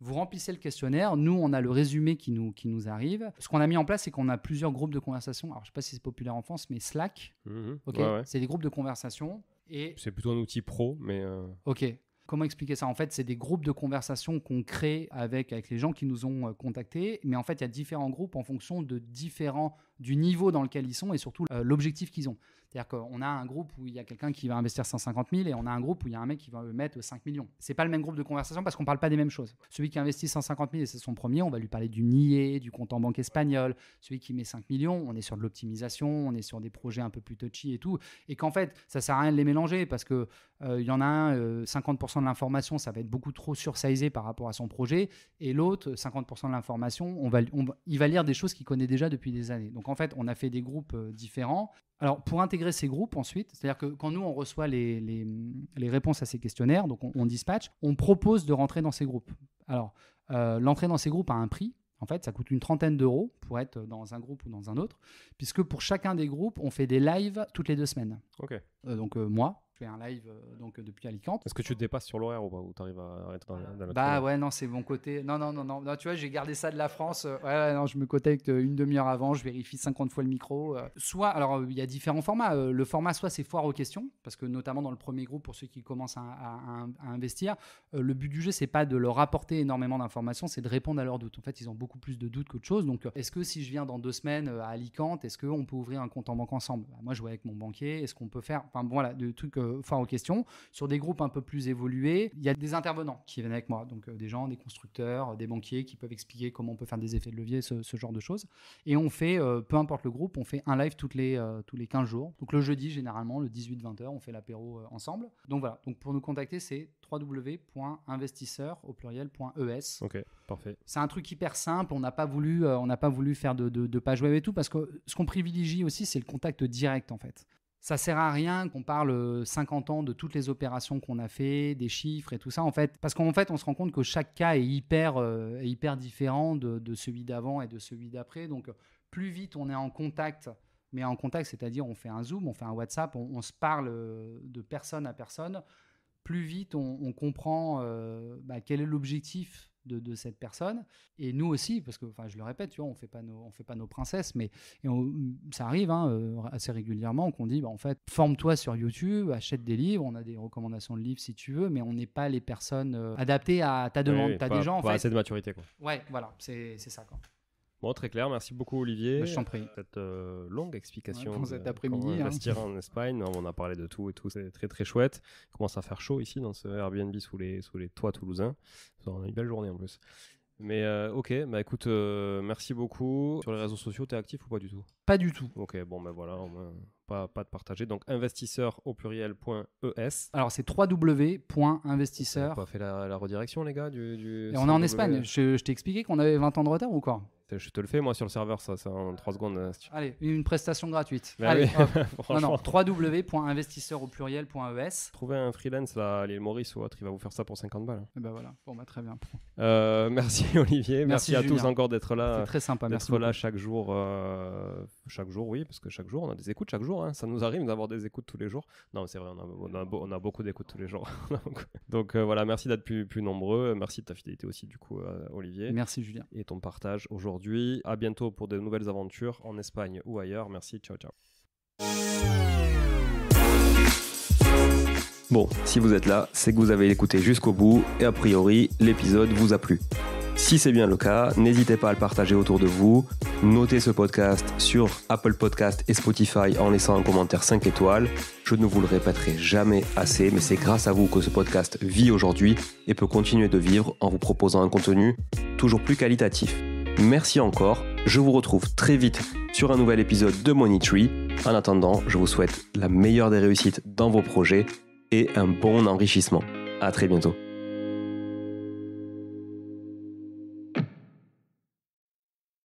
Vous remplissez le questionnaire. Nous, on a le résumé qui nous, qui nous arrive. Ce qu'on a mis en place, c'est qu'on a plusieurs groupes de conversation. Alors, je ne sais pas si c'est populaire en France, mais Slack. Mhm. C'est des groupes de conversation. Et... C'est plutôt un outil pro, mais. Euh, ok. Comment expliquer ça En fait, c'est des groupes de conversation qu'on crée avec, avec les gens qui nous ont euh, contactés. Mais en fait, il y a différents groupes en fonction de différents, du niveau dans lequel ils sont et surtout l'objectif qu'ils ont. C'est-à-dire qu'on a un groupe où il y a quelqu'un qui va investir 150 000 et on a un groupe où il y a un mec qui va mettre 5 millions. Ce n'est pas le même groupe de conversation parce qu'on ne parle pas des mêmes choses. Celui qui investit 150 000 et c'est son premier, on va lui parler du NIE, du compte en banque espagnol. Celui qui met 5 millions, on est sur de l'optimisation, on est sur des projets un peu plus touchy et tout. Et qu'en fait, ça ne sert à rien de les mélanger parce qu'il euh, y en a un, 50% euh, de l'information, ça va être beaucoup trop sursaisé par rapport à son projet. Et l'autre, 50% de l'information, on va, il va lire des choses qu'il connaît déjà depuis des années. Donc en fait, on a fait des groupes euh, différents alors, pour intégrer ces groupes ensuite, c'est-à-dire que quand nous, on reçoit les, réponses à ces questionnaires, donc on, dispatche, on propose de rentrer dans ces groupes. Alors, euh, l'entrée dans ces groupes a un prix. En fait, ça coûte une trentaine d'euros pour être dans un groupe ou dans un autre, puisque pour chacun des groupes, on fait des lives toutes les deux semaines. Ok. Euh, donc, euh, moi, je fais un live euh, donc euh, depuis Alicante. Est-ce que tu te dépasses sur l'horaire ou tu arrives t'arrives à être dans, dans la Bah ouais, non, c'est mon côté. Non, non, non, non. tu vois, j'ai gardé ça de la France. Euh, ouais, non, je me contacte une demi-heure avant, je vérifie 50 fois le micro. Soit, alors il y a différents formats. Le format, soit c'est foire aux questions, parce que notamment dans le premier groupe, pour ceux qui commencent à, investir, le but du jeu, c'est pas de leur apporter énormément d'informations, c'est de répondre à leurs doutes. En fait, ils ont beaucoup plus de doutes qu'autre chose. Donc, est-ce que si je viens dans deux semaines à Alicante, est-ce qu'on peut ouvrir un compte en banque ensemble bah, Moi, je vois avec mon banquier. Est-ce qu'on peut faire. Enfin, bon, voilà, de trucs fort aux questions. Sur des groupes un peu plus évolués, il y a des intervenants qui viennent avec moi, donc euh, des gens, des constructeurs, des banquiers qui peuvent expliquer comment on peut faire des effets de levier, ce, genre de choses. Et on fait, euh, peu importe le groupe, on fait un live toutes les, euh, tous les 15 jours. Donc le jeudi, généralement, le 18-20h, on fait l'apéro ensemble. Donc voilà, donc pour nous contacter, c'est www.investisseur au pluriel.es. Ok, parfait. C'est un truc hyper simple, on n'a pas, voulu, on pas voulu faire de, de page web et tout, parce que ce qu'on privilégie aussi, c'est le contact direct en fait. Ça sert à rien qu'on parle 50 euh, ans de toutes les opérations qu'on a fait, des chiffres et tout ça, en fait. Parce qu'en fait, on se rend compte que chaque cas est hyper, euh, hyper différent de, celui d'avant et de celui d'après. Donc, plus vite on est en contact, mais en contact, c'est-à-dire on fait un Zoom, on fait un WhatsApp, on, se parle euh, de personne à personne, plus vite on, comprend bah, quel est l'objectif de, cette personne. Et nous aussi, parce que, enfin, je le répète, tu on fait pas fait pas nos princesses, mais et ça arrive hein, euh, assez régulièrement qu'on dit, bah, en fait, forme-toi sur YouTube, achète des livres, on a des recommandations de livres si tu veux, mais on n'est pas les personnes euh, adaptées à ta demande. à tu as des gens, en fait. assez de maturité, quoi. Ouais, voilà, c'est ça, quoi très clair. Merci beaucoup, Olivier. Bah, je t'en prie. Cette euh, longue explication. Ouais, cet midi hein. Investir en Espagne. on a parlé de tout et tout. C'est très, très chouette. Il commence à faire chaud ici dans ce Airbnb sous les, sous les toits toulousains. On a une belle journée en plus. Mais euh, ok, bah écoute, euh, merci beaucoup. Sur les réseaux sociaux, t'es actif ou pas du tout Pas du tout. Ok, bon ben bah voilà, pas, pas de partager. Donc investisseur au pluriel.es. Alors c'est www.investisseur. On a pas fait la, redirection les gars du. on est en e. Espagne. Je, je t'ai expliqué qu'on avait 20 ans de retard ou quoi je te le fais, moi, sur le serveur, ça, ça en 3 secondes. Euh, Allez, une prestation gratuite. Bah Allez, oui. non, non, www.investisseur au pluriel.es. Trouvez un freelance, là, Maurice ou autre, il va vous faire ça pour 50 balles. Et eh ben voilà, bon, bah, très bien. Euh, merci, Olivier. Merci, à tous encore d'être là. C'est très sympa, merci. D'être là chaque jour. Euh, chaque jour, oui, parce que chaque jour, on a des écoutes chaque jour. Hein. Ça nous arrive d'avoir des écoutes tous les jours. Non, c'est vrai, on a, beaucoup d'écoutes tous les jours. Donc voilà, merci d'être plus nombreux. Merci de ta fidélité aussi, du coup, Olivier. Merci, Julien. Et ton partage aujourd'hui aujourd'hui. À bientôt pour de nouvelles aventures en Espagne ou ailleurs. Merci, ciao ciao. Bon, si vous êtes là, c'est que vous avez écouté jusqu'au bout et a priori, l'épisode vous a plu. Si c'est bien le cas, n'hésitez pas à le partager autour de vous. Notez ce podcast sur Apple Podcast et Spotify en laissant un commentaire 5 étoiles. Je ne vous le répéterai jamais assez, mais c'est grâce à vous que ce podcast vit aujourd'hui et peut continuer de vivre en vous proposant un contenu toujours plus qualitatif. Merci encore. Je vous retrouve très vite sur un nouvel épisode de Money Tree. En attendant, je vous souhaite la meilleure des réussites dans vos projets et un bon enrichissement. À très bientôt.